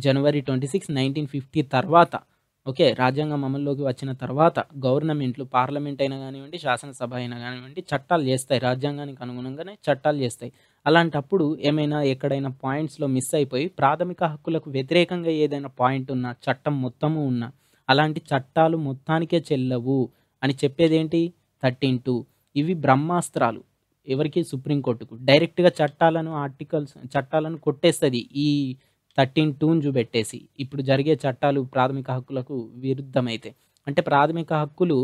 January twenty six nineteen fifty తర్వాత ఓకే రాజ్యాంగం అమల్లోకి వచ్చిన తర్వాత గవర్నమెంట్లు పార్లమెంట్ అయినా కానివ్వండి శాసనసభ అయినా కానివ్వండి చట్టాలు చేస్తాయి రాజ్యాంగానికి అనుగుణంగానే చట్టాలు చేస్తాయి అలాంటప్పుడు ఏమైనా ఎక్కడైనా పాయింట్స్లో మిస్ అయిపోయి ప్రాథమిక హక్కులకు వ్యతిరేకంగా ఏదైనా పాయింట్ ఉన్నా చట్టం మొత్తము ఉన్నా అలాంటి చట్టాలు మొత్తానికే చెల్లవు అని చెప్పేదేంటి థర్టీన్ టూ ఇవి బ్రహ్మాస్త్రాలు ఎవరికి సుప్రీంకోర్టుకు డైరెక్ట్గా చట్టాలను ఆర్టికల్స్ చట్టాలను కొట్టేస్తుంది ఈ థర్టీన్ టూన్ చూపెట్టేసి ఇప్పుడు జరిగే చట్టాలు ప్రాథమిక హక్కులకు విరుద్ధమైతే అంటే ప్రాథమిక హక్కులు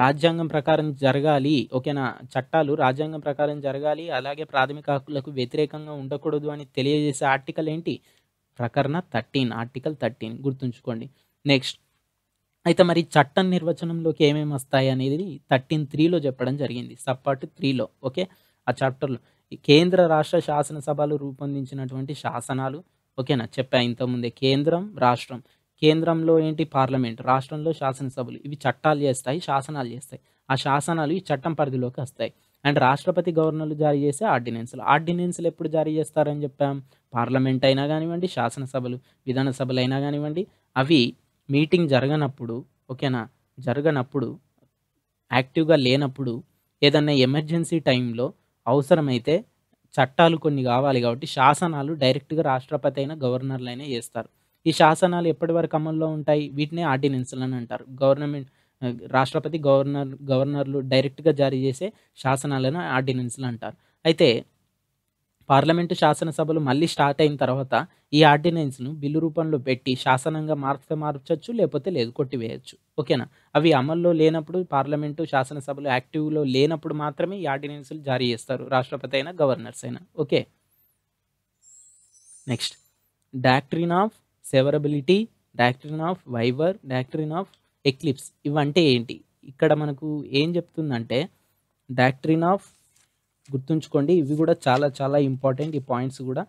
రాజ్యాంగం ప్రకారం జరగాలి ఓకేనా చట్టాలు రాజ్యాంగం ప్రకారం జరగాలి అలాగే ప్రాథమిక హక్కులకు వ్యతిరేకంగా ఉండకూడదు అని తెలియజేసే ఆర్టికల్ ఏంటి ప్రకరణ థర్టీన్ ఆర్టికల్ థర్టీన్ గుర్తుంచుకోండి నెక్స్ట్ అయితే మరి చట్టం నిర్వచనంలోకి ఏమేమి వస్తాయి అనేది థర్టీన్ త్రీలో చెప్పడం జరిగింది సబ్పార్ట్ త్రీలో ఓకే ఆ చాప్టర్లో కేంద్ర రాష్ట్ర శాసనసభలు రూపొందించినటువంటి శాసనాలు ఓకేనా చెప్పా ఇంతకుముందే కేంద్రం రాష్ట్రం కేంద్రంలో ఏంటి పార్లమెంట్ రాష్ట్రంలో శాసనసభలు ఇవి చట్టాలు చేస్తాయి శాసనాలు చేస్తాయి ఆ శాసనాలు ఈ చట్టం పరిధిలోకి వస్తాయి అండ్ రాష్ట్రపతి గవర్నర్లు జారీ చేసే ఆర్డినెన్స్లు ఆర్డినెన్స్లు ఎప్పుడు జారీ చేస్తారని చెప్పాం పార్లమెంట్ అయినా కానివ్వండి శాసనసభలు విధానసభలు అయినా కానివ్వండి అవి మీటింగ్ జరగనప్పుడు ఓకేనా జరగనప్పుడు యాక్టివ్గా లేనప్పుడు ఏదన్నా ఎమర్జెన్సీ టైంలో అవసరమైతే చట్టాలు కొన్ని కావాలి కాబట్టి శాసనాలు డైరెక్ట్గా రాష్ట్రపతి అయినా గవర్నర్లైనా చేస్తారు ఈ శాసనాలు ఎప్పటి వరకు అమల్లో ఉంటాయి వీటినే ఆర్డినెన్స్లు అని అంటారు గవర్నమెంట్ రాష్ట్రపతి గవర్నర్ గవర్నర్లు డైరెక్ట్గా జారీ చేసే శాసనాలను ఆర్డినెన్స్లు అంటారు అయితే పార్లమెంటు శాసనసభలు మళ్ళీ స్టార్ట్ అయిన తర్వాత ఈ ఆర్డినెన్స్ను బిల్లు రూపంలో పెట్టి శాసనంగా మార్చే మార్చచ్చు లేకపోతే లేదు కొట్టివేయచ్చు ఓకేనా అవి అమల్లో లేనప్పుడు పార్లమెంటు శాసనసభలు యాక్టివ్లో లేనప్పుడు మాత్రమే ఈ ఆర్డినెన్స్లు జారీ చేస్తారు రాష్ట్రపతి అయినా గవర్నర్స్ అయినా okay next doctrine of severability doctrine of waiver doctrine of eclipse ఇవంటే ఏంటి ఇక్కడ మనకు ఏం చెప్తుందంటే డాక్ట్రిన్ ఆఫ్ గుర్తుంచుకోండి ఇవి కూడా చాలా చాలా ఇంపార్టెంట్ ఈ పాయింట్స్ కూడా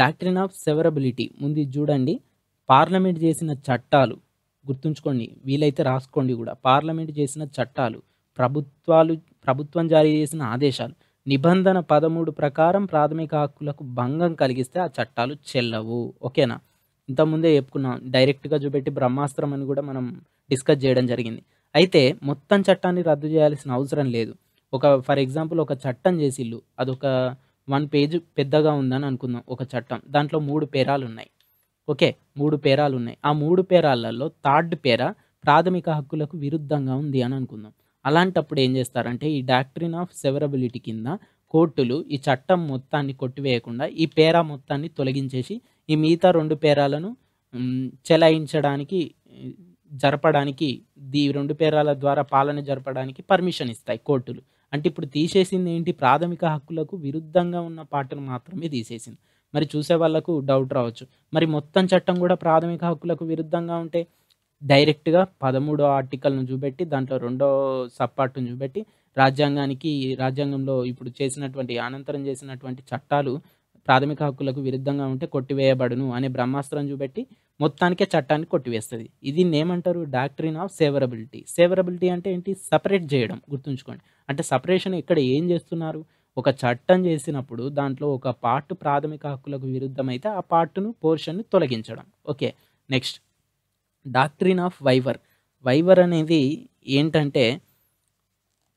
డాక్టరీన్ ఆఫ్ సెవరబిలిటీ ముందు చూడండి పార్లమెంట్ చేసిన చట్టాలు గుర్తుంచుకోండి వీలైతే రాసుకోండి కూడా పార్లమెంట్ చేసిన చట్టాలు ప్రభుత్వాలు ప్రభుత్వం జారీ చేసిన ఆదేశాలు నిబంధన పదమూడు ప్రకారం ప్రాథమిక హక్కులకు భంగం కలిగిస్తే ఆ చట్టాలు చెల్లవు ఓకేనా ఇంతకుముందే చెప్పుకున్నాం డైరెక్ట్గా చూపెట్టి బ్రహ్మాస్త్రం అని కూడా మనం డిస్కస్ చేయడం జరిగింది అయితే మొత్తం చట్టాన్ని రద్దు చేయాల్సిన అవసరం లేదు ఒక ఫర్ ఎగ్జాంపుల్ ఒక చట్టం చేసిల్లు అదొక వన్ పేజ్ పెద్దగా ఉందని అనుకుందాం ఒక చట్టం దాంట్లో మూడు పేరాలు ఉన్నాయి ఓకే మూడు పేరాలు ఉన్నాయి ఆ మూడు పేరాలలో థర్డ్ పేర ప్రాథమిక హక్కులకు విరుద్ధంగా ఉంది అని అనుకుందాం అలాంటప్పుడు ఏం చేస్తారంటే ఈ డాక్టరీన్ ఆఫ్ సెవరబిలిటీ కింద కోర్టులు ఈ చట్టం మొత్తాన్ని కొట్టివేయకుండా ఈ పేరా మొత్తాన్ని తొలగించేసి ఈ మిగతా రెండు పేరాలను చెలాయించడానికి జరపడానికి దీ రెండు పేరాల ద్వారా పాలన జరపడానికి పర్మిషన్ ఇస్తాయి కోర్టులు అంటే ఇప్పుడు తీసేసింది ఏంటి ప్రాథమిక హక్కులకు విరుద్ధంగా ఉన్న పాటను మాత్రమే తీసేసింది మరి చూసే వాళ్ళకు డౌట్ రావచ్చు మరి మొత్తం చట్టం కూడా ప్రాథమిక హక్కులకు విరుద్ధంగా ఉంటే డైరెక్ట్గా పదమూడో ఆర్టికల్ను చూపెట్టి దాంట్లో రెండో సబ్పార్ట్ను చూపెట్టి రాజ్యాంగానికి రాజ్యాంగంలో ఇప్పుడు చేసినటువంటి అనంతరం చేసినటువంటి చట్టాలు ప్రాథమిక హక్కులకు విరుద్ధంగా ఉంటే కొట్టివేయబడును అనే బ్రహ్మాస్త్రం చూపెట్టి మొత్తానికే చట్టాన్ని కొట్టివేస్తుంది ఇది ఏమంటారు డాక్టరీన్ ఆఫ్ సేవరబిలిటీ సేవరబిలిటీ అంటే ఏంటి సపరేట్ చేయడం గుర్తుంచుకోండి అంటే సపరేషన్ ఇక్కడ ఏం చేస్తున్నారు ఒక చట్టం చేసినప్పుడు దాంట్లో ఒక పార్ట్ ప్రాథమిక హక్కులకు విరుద్ధమైతే ఆ పార్ట్ను పోర్షన్ను తొలగించడం okay next doctrine of waiver waiver అనేది ఏంటంటే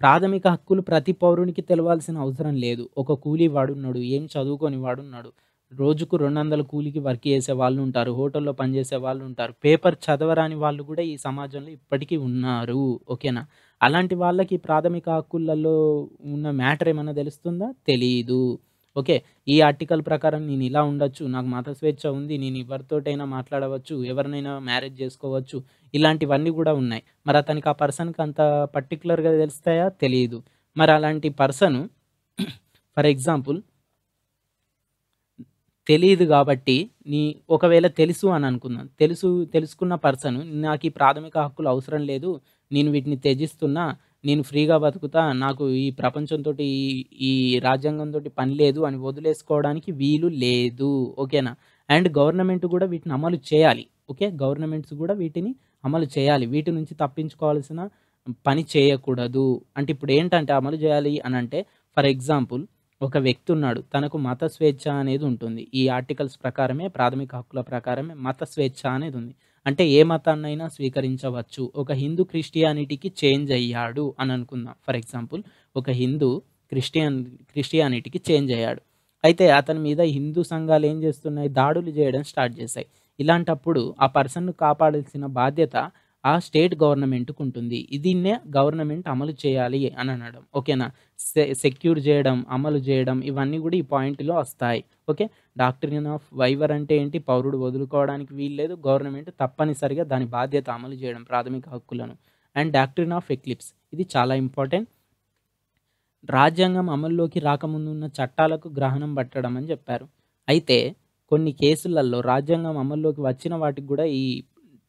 ప్రాథమిక హక్కులు ప్రతి పౌరునికి తెలవాల్సిన అవసరం లేదు ఒక కూలీ వాడున్నాడు ఏం చదువుకొని వాడున్నాడు రోజుకు రెండు వందల కూలికి వర్క్ చేసే వాళ్ళు ఉంటారు హోటల్లో పనిచేసే వాళ్ళు ఉంటారు పేపర్ చదవరాని వాళ్ళు కూడా ఈ సమాజంలో ఇప్పటికీ ఉన్నారు ఓకేనా అలాంటి వాళ్ళకి ప్రాథమిక హక్కులలో ఉన్న మ్యాటర్ ఏమైనా తెలుస్తుందా తెలియదు ఓకే ఈ ఆర్టికల్ ప్రకారం నేను ఇలా ఉండొచ్చు నాకు మత స్వేచ్ఛ ఉంది నేను ఎవరితోటైనా మాట్లాడవచ్చు ఎవరినైనా మ్యారేజ్ చేసుకోవచ్చు ఇలాంటివన్నీ కూడా ఉన్నాయి మరి అతనికి ఆ పర్సన్కి అంత పర్టికులర్గా తెలుస్తాయా తెలియదు మరి అలాంటి పర్సన్ ఫర్ ఎగ్జాంపుల్ తెలియదు కాబట్టి నీ ఒకవేళ తెలుసు అని అనుకుందాం తెలుసు తెలుసుకున్న పర్సన్ నాకు ఈ ప్రాథమిక హక్కులు అవసరం లేదు నేను వీటిని త్యజిస్తున్నా నేను ఫ్రీగా బతుకుతా నాకు ఈ ప్రపంచంతో ఈ ఈ రాజ్యాంగంతో పని లేదు అని వదిలేసుకోవడానికి వీలు లేదు ఓకేనా అండ్ గవర్నమెంట్ కూడా వీటిని అమలు చేయాలి ఓకే గవర్నమెంట్స్ కూడా వీటిని అమలు చేయాలి వీటి నుంచి తప్పించుకోవాల్సిన పని చేయకూడదు అంటే ఇప్పుడు ఏంటంటే అమలు చేయాలి అని అంటే ఫర్ ఎగ్జాంపుల్ ఒక వ్యక్తి ఉన్నాడు తనకు మత స్వేచ్ఛ అనేది ఉంటుంది ఈ ఆర్టికల్స్ ప్రకారమే ప్రాథమిక హక్కుల ప్రకారమే మత స్వేచ్ఛ అనేది ఉంది అంటే ఏ మతాన్నైనా స్వీకరించవచ్చు ఒక హిందూ క్రిస్టియానిటీకి చేంజ్ అయ్యాడు అని అనుకుందాం ఫర్ ఎగ్జాంపుల్ ఒక హిందూ క్రిస్టియన్ క్రిస్టియానిటీకి చేంజ్ అయ్యాడు అయితే అతని మీద హిందూ సంఘాలు ఏం చేస్తున్నాయి దాడులు చేయడం స్టార్ట్ చేశాయి ఇలాంటప్పుడు ఆ పర్సన్ను కాపాడాల్సిన బాధ్యత ఆ స్టేట్ గవర్నమెంట్కు ఉంటుంది దీన్నే గవర్నమెంట్ అమలు చేయాలి అని అనడం ఓకేనా సెక్యూర్ చేయడం అమలు చేయడం ఇవన్నీ కూడా ఈ పాయింట్లో వస్తాయి ఓకే డాక్టరీన్ ఆఫ్ వైవర్ అంటే ఏంటి పౌరుడు వదులుకోవడానికి వీల్లేదు గవర్నమెంట్ తప్పనిసరిగా దాని బాధ్యత అమలు చేయడం ప్రాథమిక హక్కులను అండ్ డాక్టరీన్ ఆఫ్ ఎక్లిప్స్ ఇది చాలా ఇంపార్టెంట్ రాజ్యాంగం అమల్లోకి రాకముందున్న చట్టాలకు గ్రహణం పట్టడం అని చెప్పారు అయితే కొన్ని కేసులలో రాజ్యాంగం అమల్లోకి వచ్చిన వాటికి కూడా ఈ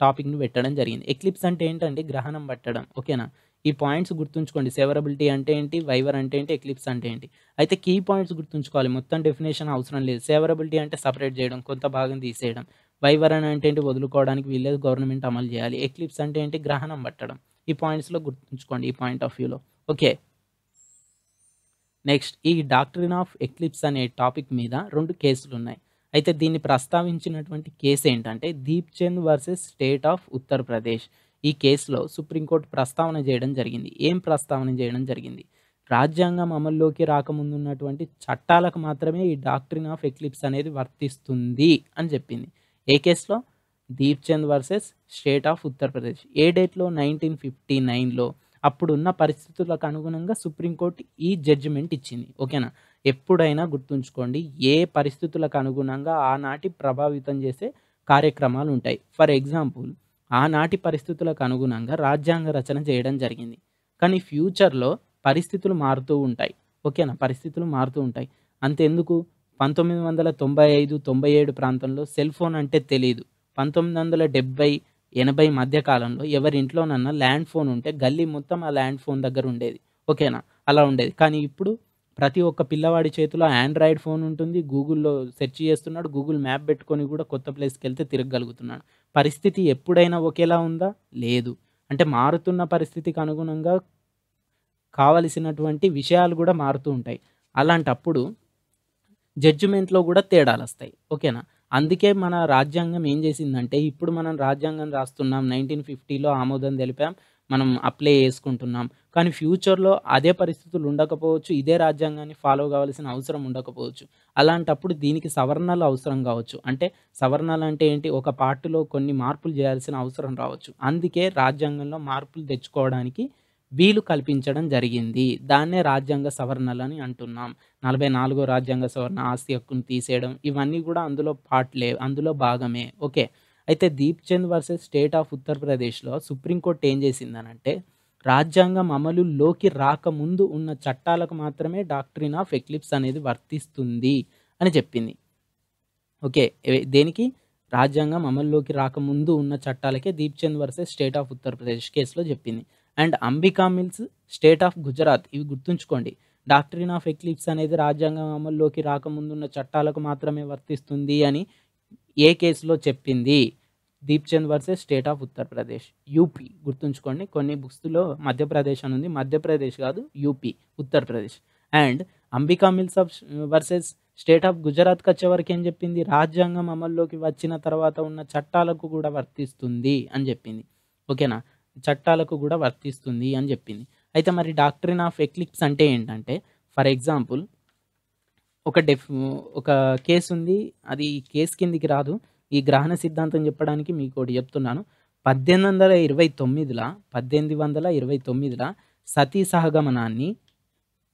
టాపిక్ని పెట్టడం జరిగింది ఎక్లిప్స్ అంటే ఏంటంటే గ్రహణం పట్టడం ఓకేనా ఈ పాయింట్స్ గుర్తుంచుకోండి సేవరబిలిటీ అంటే ఏంటి వైవర్ అంటే ఏంటి ఎక్లిప్స్ అంటే ఏంటి అయితే కీ పాయింట్స్ గుర్తుంచుకోవాలి మొత్తం డెఫినేషన్ అవసరం లేదు సేవరబిలిటీ అంటే సపరేట్ చేయడం కొంత భాగం తీసేయడం వైవర్ అని అంటే ఏంటి వదులుకోవడానికి వీళ్ళేది గవర్నమెంట్ అమలు చేయాలి ఎక్లిప్స్ అంటే ఏంటి గ్రహణం పట్టడం ఈ పాయింట్స్లో గుర్తుంచుకోండి ఈ పాయింట్ ఆఫ్ వ్యూలో ఓకే నెక్స్ట్ ఈ డాక్టరీన్ ఆఫ్ ఎక్లిప్స్ అనే టాపిక్ మీద రెండు కేసులు ఉన్నాయి అయితే దీన్ని ప్రస్తావించినటువంటి కేసు ఏంటంటే Deepchand versus state of Uttar Pradesh ఈ కేసులో సుప్రీంకోర్టు ప్రస్తావన చేయడం జరిగింది ఏం ప్రస్తావన చేయడం జరిగింది రాజ్యాంగం అమల్లోకి రాకముందున్నటువంటి చట్టాలకు మాత్రమే ఈ డాక్టరీన్ ఆఫ్ ఎక్లిప్స్ అనేది వర్తిస్తుంది అని చెప్పింది ఏ కేసులో Deepchand versus state of Uttar Pradesh ఏ డేట్లో నైన్టీన్ ఫిఫ్టీ నైన్లో అప్పుడున్న పరిస్థితులకు అనుగుణంగా సుప్రీంకోర్టు ఈ జడ్జిమెంట్ ఇచ్చింది ఓకేనా ఎప్పుడైనా గుర్తుంచుకోండి ఏ పరిస్థితులకు అనుగుణంగా ఆనాటి ప్రభావితం చేసే కార్యక్రమాలు ఉంటాయి ఫర్ ఎగ్జాంపుల్ ఆనాటి పరిస్థితులకు అనుగుణంగా రాజ్యాంగ రచన చేయడం జరిగింది కానీ ఫ్యూచర్లో పరిస్థితులు మారుతూ ఉంటాయి ఓకేనా పరిస్థితులు మారుతూ ఉంటాయి అంతెందుకు పంతొమ్మిది వందల తొంభై ఐదు తొంభై ఏడు ప్రాంతంలో సెల్ ఫోన్ అంటే తెలియదు పంతొమ్మిది వందల డెబ్బై ఎనభై మధ్యకాలంలో ఎవరింట్లోనన్నా ల్యాండ్ ఫోన్ ఉంటే గల్లీ మొత్తం ఆ ల్యాండ్ ఫోన్ దగ్గర ఉండేది ఓకేనా అలా ఉండేది కానీ ఇప్పుడు ప్రతి ఒక్క పిల్లవాడి చేతిలో ఆండ్రాయిడ్ ఫోన్ ఉంటుంది గూగుల్లో సెర్చ్ చేస్తున్నాడు గూగుల్ మ్యాప్ పెట్టుకొని కూడా కొత్త ప్లేస్కి వెళ్తే తిరగగలుగుతున్నాడు పరిస్థితి ఎప్పుడైనా ఒకేలా ఉందా లేదు అంటే మారుతున్న పరిస్థితికి అనుగుణంగా కావలసినటువంటి విషయాలు కూడా మారుతూ ఉంటాయి అలాంటప్పుడు జడ్జిమెంట్లో కూడా తేడాలు వస్తాయి ఓకేనా అందుకే మన రాజ్యాంగం ఏం చేసిందంటే ఇప్పుడు మనం రాజ్యాంగం రాస్తున్నాం నైన్టీన్ ఫిఫ్టీలో ఆమోదం తెలిపాం మనం అప్లై చేసుకుంటున్నాం కానీ ఫ్యూచర్లో అదే పరిస్థితులు ఉండకపోవచ్చు ఇదే రాజ్యాంగాన్ని ఫాలో కావాల్సిన అవసరం ఉండకపోవచ్చు అలాంటప్పుడు దీనికి సవరణలు అవసరం కావచ్చు అంటే సవరణలు అంటే ఏంటి ఒక పార్టీలో కొన్ని మార్పులు చేయాల్సిన అవసరం రావచ్చు అందుకే రాజ్యాంగంలో మార్పులు తెచ్చుకోవడానికి వీలు కల్పించడం జరిగింది దాన్నే రాజ్యాంగ సవరణలు అని అంటున్నాం నలభై నాలుగో రాజ్యాంగ సవరణ ఆస్తి హక్కును తీసేయడం ఇవన్నీ కూడా అందులో పార్ట్లే అందులో భాగమే ఓకే అయితే Deep Chand versus state of ఉత్తరప్రదేశ్లో సుప్రీంకోర్టు ఏం చేసిందనంటే రాజ్యాంగం అమలులోకి రాకముందు ఉన్న చట్టాలకు మాత్రమే డాక్టరీన్ ఆఫ్ ఎక్లిప్స్ అనేది వర్తిస్తుంది అని చెప్పింది ఓకే దేనికి రాజ్యాంగం అమల్లోకి రాకముందు ఉన్న చట్టాలకే Deep Chand versus state of Uttar Pradesh కేసులో చెప్పింది and Ambika mills state of Gujarat ఇవి గుర్తుంచుకోండి డాక్టరీన్ ఆఫ్ ఎక్లిప్స్ అనేది రాజ్యాంగం అమల్లోకి రాకముందున్న చట్టాలకు మాత్రమే వర్తిస్తుంది అని ఏ కేసులో చెప్పింది Deepchand versus state of Uttar Pradesh UP గుర్తుంచుకోండి కొన్ని బుక్స్లో మధ్యప్రదేశ్ అని ఉంది మధ్యప్రదేశ్ కాదు UP Uttar Pradesh and Ambika mills of versus state of గుజరాత్కి వచ్చేవరకు ఏం చెప్పింది రాజ్యాంగం అమల్లోకి వచ్చిన తర్వాత ఉన్న చట్టాలకు కూడా వర్తిస్తుంది అని చెప్పింది ఓకేనా చట్టాలకు కూడా వర్తిస్తుంది అని చెప్పింది అయితే మరి డాక్టరీన్ ఆఫ్ ఎక్లిప్స్ అంటే ఏంటంటే ఫర్ ఎగ్జాంపుల్ ఒక డెఫ్ ఒక కేసు ఉంది అది కేసు కిందికి రాదు ఈ గ్రహణ సిద్ధాంతం చెప్పడానికి మీకు ఒకటి చెప్తున్నాను పద్దెనిమిది వందల ఇరవై తొమ్మిదిలా పద్దెనిమిది వందల ఇరవై తొమ్మిదిలా సతీ సహగమనాన్ని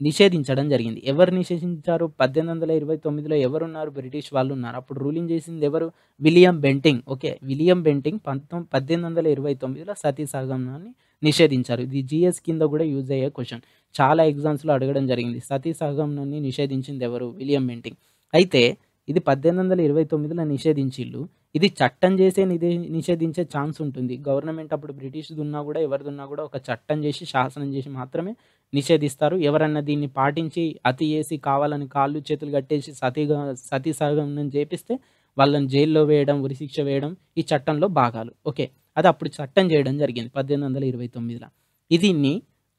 నిషేధించడం జరిగింది ఎవరు నిషేధించారు పద్దెనిమిది వందల ఇరవై తొమ్మిదిలో ఎవరున్నారు బ్రిటిష్ వాళ్ళు ఉన్నారు అప్పుడు రూలింగ్ చేసింది ఎవరు William Bentinck okay William Bentinck పంతొమ్మిది పద్దెనిమిది వందల ఇరవై తొమ్మిదిలో సతీ సహగమనాన్ని నిషేధించారు ఇది జిఎస్ కింద కూడా యూజ్ అయ్యే క్వశ్చన్ చాలా ఎగ్జామ్స్లో అడగడం జరిగింది సతీ సహగమనాన్ని నిషేధించింది ఎవరు విలియం బెంటింగ్ అయితే ఇది పద్దెనిమిది వందల ఇరవై తొమ్మిదిలో నిషేధించిళ్ళు ఇది చట్టం చేసే నిధే నిషేధించే ఛాన్స్ ఉంటుంది గవర్నమెంట్ అప్పుడు బ్రిటిష్ది ఉన్నా కూడా ఎవరిదున్నా కూడా ఒక చట్టం చేసి శాసనం చేసి మాత్రమే నిషేధిస్తారు ఎవరన్నా దీన్ని పాటించి అతి చేసి కావాలని కాళ్ళు చేతులు కట్టేసి సతీగా సతీ చేపిస్తే వాళ్ళని జైల్లో వేయడం ఉరిశిక్ష వేయడం ఈ చట్టంలో భాగాలు ఓకే అది అప్పుడు చట్టం చేయడం జరిగింది పద్దెనిమిది వందల ఇరవై తొమ్మిదిలో దీన్ని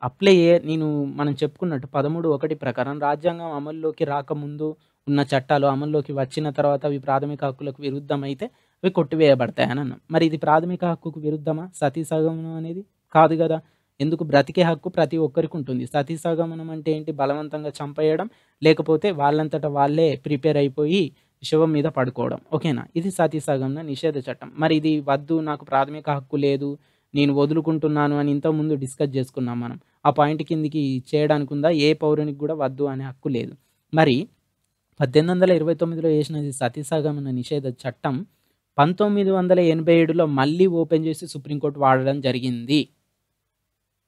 అప్లై నేను మనం చెప్పుకున్నట్టు పదమూడు ఒకటి ప్రకారం రాజ్యాంగం అమల్లోకి రాకముందు ఉన్న చట్టాలు అమల్లోకి వచ్చిన తర్వాత అవి ప్రాథమిక హక్కులకు విరుద్ధమైతే అవి కొట్టివేయబడతాయి అని అన్నాం మరి ఇది ప్రాథమిక హక్కుకు విరుద్ధమా సతీ సగమనం అనేది కాదు కదా ఎందుకు బ్రతికే హక్కు ప్రతి ఒక్కరికి ఉంటుంది సతీ సగమనం అంటే ఏంటి బలవంతంగా చంపేయడం లేకపోతే వాళ్ళంతటా వాళ్ళే ప్రిపేర్ అయిపోయి శవం మీద పడుకోవడం ఓకేనా ఇది సతీ సగమన నిషేధ చట్టం మరి ఇది వద్దు నాకు ప్రాథమిక హక్కు లేదు నేను వదులుకుంటున్నాను అని ఇంతకుముందు డిస్కస్ చేసుకున్నాం మనం ఆ పాయింట్ కిందికి చేయడానికి ఉందా ఏ పౌరునికి కూడా వద్దు అనే హక్కు లేదు మరి పద్దెనిమిది వందల ఇరవై తొమ్మిదిలో వేసిన సతీసాగమన నిషేధ చట్టం పంతొమ్మిది వందల ఎనభై ఏడులో మళ్ళీ ఓపెన్ చేసి సుప్రీంకోర్టు వాడడం జరిగింది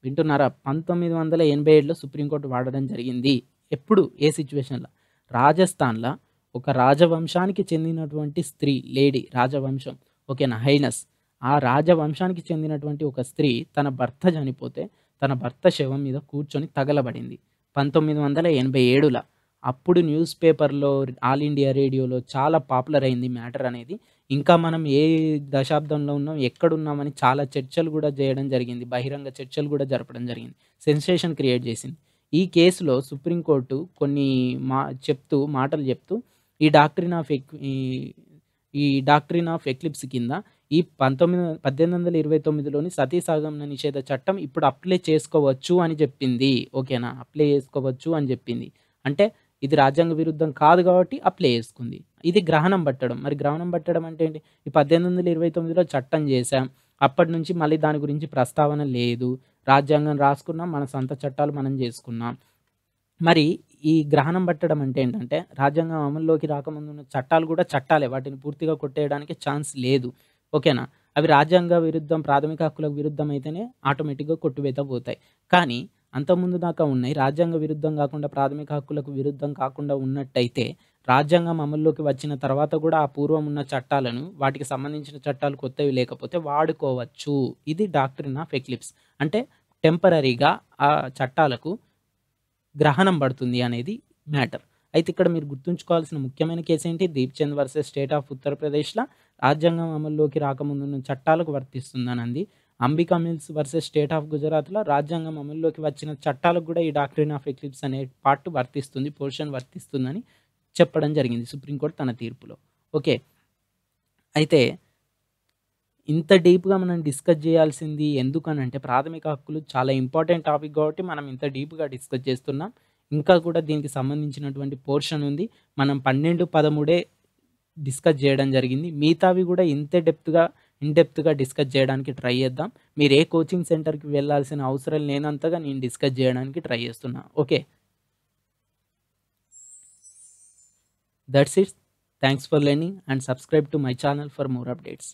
వింటున్నారా పంతొమ్మిది వందల ఎనభై ఏడులో సుప్రీంకోర్టు వాడడం జరిగింది ఎప్పుడు ఏ సిచ్యువేషన్లో రాజస్థాన్లో ఒక రాజవంశానికి చెందినటువంటి స్త్రీ లేడీ రాజవంశం ఓకేనా హైనస్ ఆ రాజవంశానికి చెందినటువంటి ఒక స్త్రీ తన భర్త చనిపోతే తన భర్త శవం మీద కూర్చొని తగలబడింది పంతొమ్మిది వందల ఎనభై ఏడులో అప్పుడు న్యూస్ పేపర్లో ఆల్ ఇండియా రేడియోలో చాలా పాపులర్ అయింది మ్యాటర్ అనేది ఇంకా మనం ఏ దశాబ్దంలో ఉన్నాం ఎక్కడున్నామని చాలా చర్చలు కూడా చేయడం జరిగింది బహిరంగ చర్చలు కూడా జరపడం జరిగింది సెన్సేషన్ క్రియేట్ చేసింది ఈ కేసులో సుప్రీంకోర్టు కొన్ని మా చెప్తూ మాటలు చెప్తూ ఈ డాక్టరీన్ ఆఫ్ ఈ డాక్టరీన్ ఆఫ్ ఎక్లిప్స్ కింద ఈ పంతొమ్మిది పద్దెనిమిది వందల ఇరవై తొమ్మిదిలోని సతీ సాగమన నిషేధ చట్టం ఇప్పుడు అప్లై చేసుకోవచ్చు అని చెప్పింది ఓకేనా అప్లై చేసుకోవచ్చు అని చెప్పింది అంటే ఇది రాజ్యాంగ విరుద్ధం కాదు కాబట్టి అప్లై చేసుకుంది ఇది గ్రహణం పట్టడం మరి గ్రహణం పట్టడం అంటే ఏంటి ఈ పద్దెనిమిది వందల ఇరవై తొమ్మిదిలో చట్టం చేశాం అప్పటి నుంచి మళ్ళీ దాని గురించి ప్రస్తావన లేదు రాజ్యాంగం రాసుకున్నాం మన సొంత చట్టాలు మనం చేసుకున్నాం మరి ఈ గ్రహణం పట్టడం అంటే ఏంటంటే రాజ్యాంగం అమల్లోకి రాకముందు ఉన్న చట్టాలు కూడా చట్టాలే వాటిని పూర్తిగా కొట్టేయడానికి ఛాన్స్ లేదు ఓకేనా అవి రాజ్యాంగ విరుద్ధం ప్రాథమిక హక్కులకు విరుద్ధం అయితేనే ఆటోమేటిక్గా కొట్టువేత పోతాయి కానీ అంతకుముందు దాకా ఉన్నాయి రాజ్యాంగ విరుద్ధం కాకుండా ప్రాథమిక హక్కులకు విరుద్ధం కాకుండా ఉన్నట్టయితే రాజ్యాంగం అమల్లోకి వచ్చిన తర్వాత కూడా ఆ పూర్వం ఉన్న చట్టాలను వాటికి సంబంధించిన చట్టాలు కొత్తవి లేకపోతే వాడుకోవచ్చు ఇది డాక్టరిన్ ఆఫ్ ఎక్లిప్స్ అంటే టెంపరీగా ఆ చట్టాలకు గ్రహణం పడుతుంది అనేది మ్యాటర్ అయితే ఇక్కడ మీరు గుర్తుంచుకోవాల్సిన ముఖ్యమైన కేసు ఏంటి దీప్చంద్ వర్సెస్ స్టేట్ ఆఫ్ ఉత్తరప్రదేశ్లో రాజ్యాంగం అమల్లోకి రాకముందున్న చట్టాలకు వర్తిస్తుందనంది Ambika mills versus state of గుజరాత్లో రాజ్యాంగం అమల్లోకి వచ్చిన చట్టాలకు కూడా ఈ డాక్టరీన్ ఆఫ్ ఎక్లిప్స్ అనే పార్ట్ వర్తిస్తుంది పోర్షన్ వర్తిస్తుందని చెప్పడం జరిగింది సుప్రీంకోర్టు తన తీర్పులో ఓకే అయితే ఇంత డీప్గా మనం డిస్కస్ చేయాల్సింది ఎందుకనంటే ప్రాథమిక హక్కులు చాలా ఇంపార్టెంట్ టాపిక్ కాబట్టి మనం ఇంత డీప్గా డిస్కస్ చేస్తున్నాం ఇంకా కూడా దీనికి సంబంధించినటువంటి పోర్షన్ ఉంది మనం పన్నెండు పదమూడే డిస్కస్ చేయడం జరిగింది మిగతావి కూడా ఇంతే డెప్త్గా ఇన్డెప్త్గా డిస్కస్ చేయడానికి ట్రై చేద్దాం మీరు ఏ కోచింగ్ సెంటర్కి వెళ్ళాల్సిన అవసరం లేనంతగా నేను డిస్కస్ చేయడానికి ట్రై చేస్తున్నా okay that's it's thanks for learning and subscribe to my channel for more updates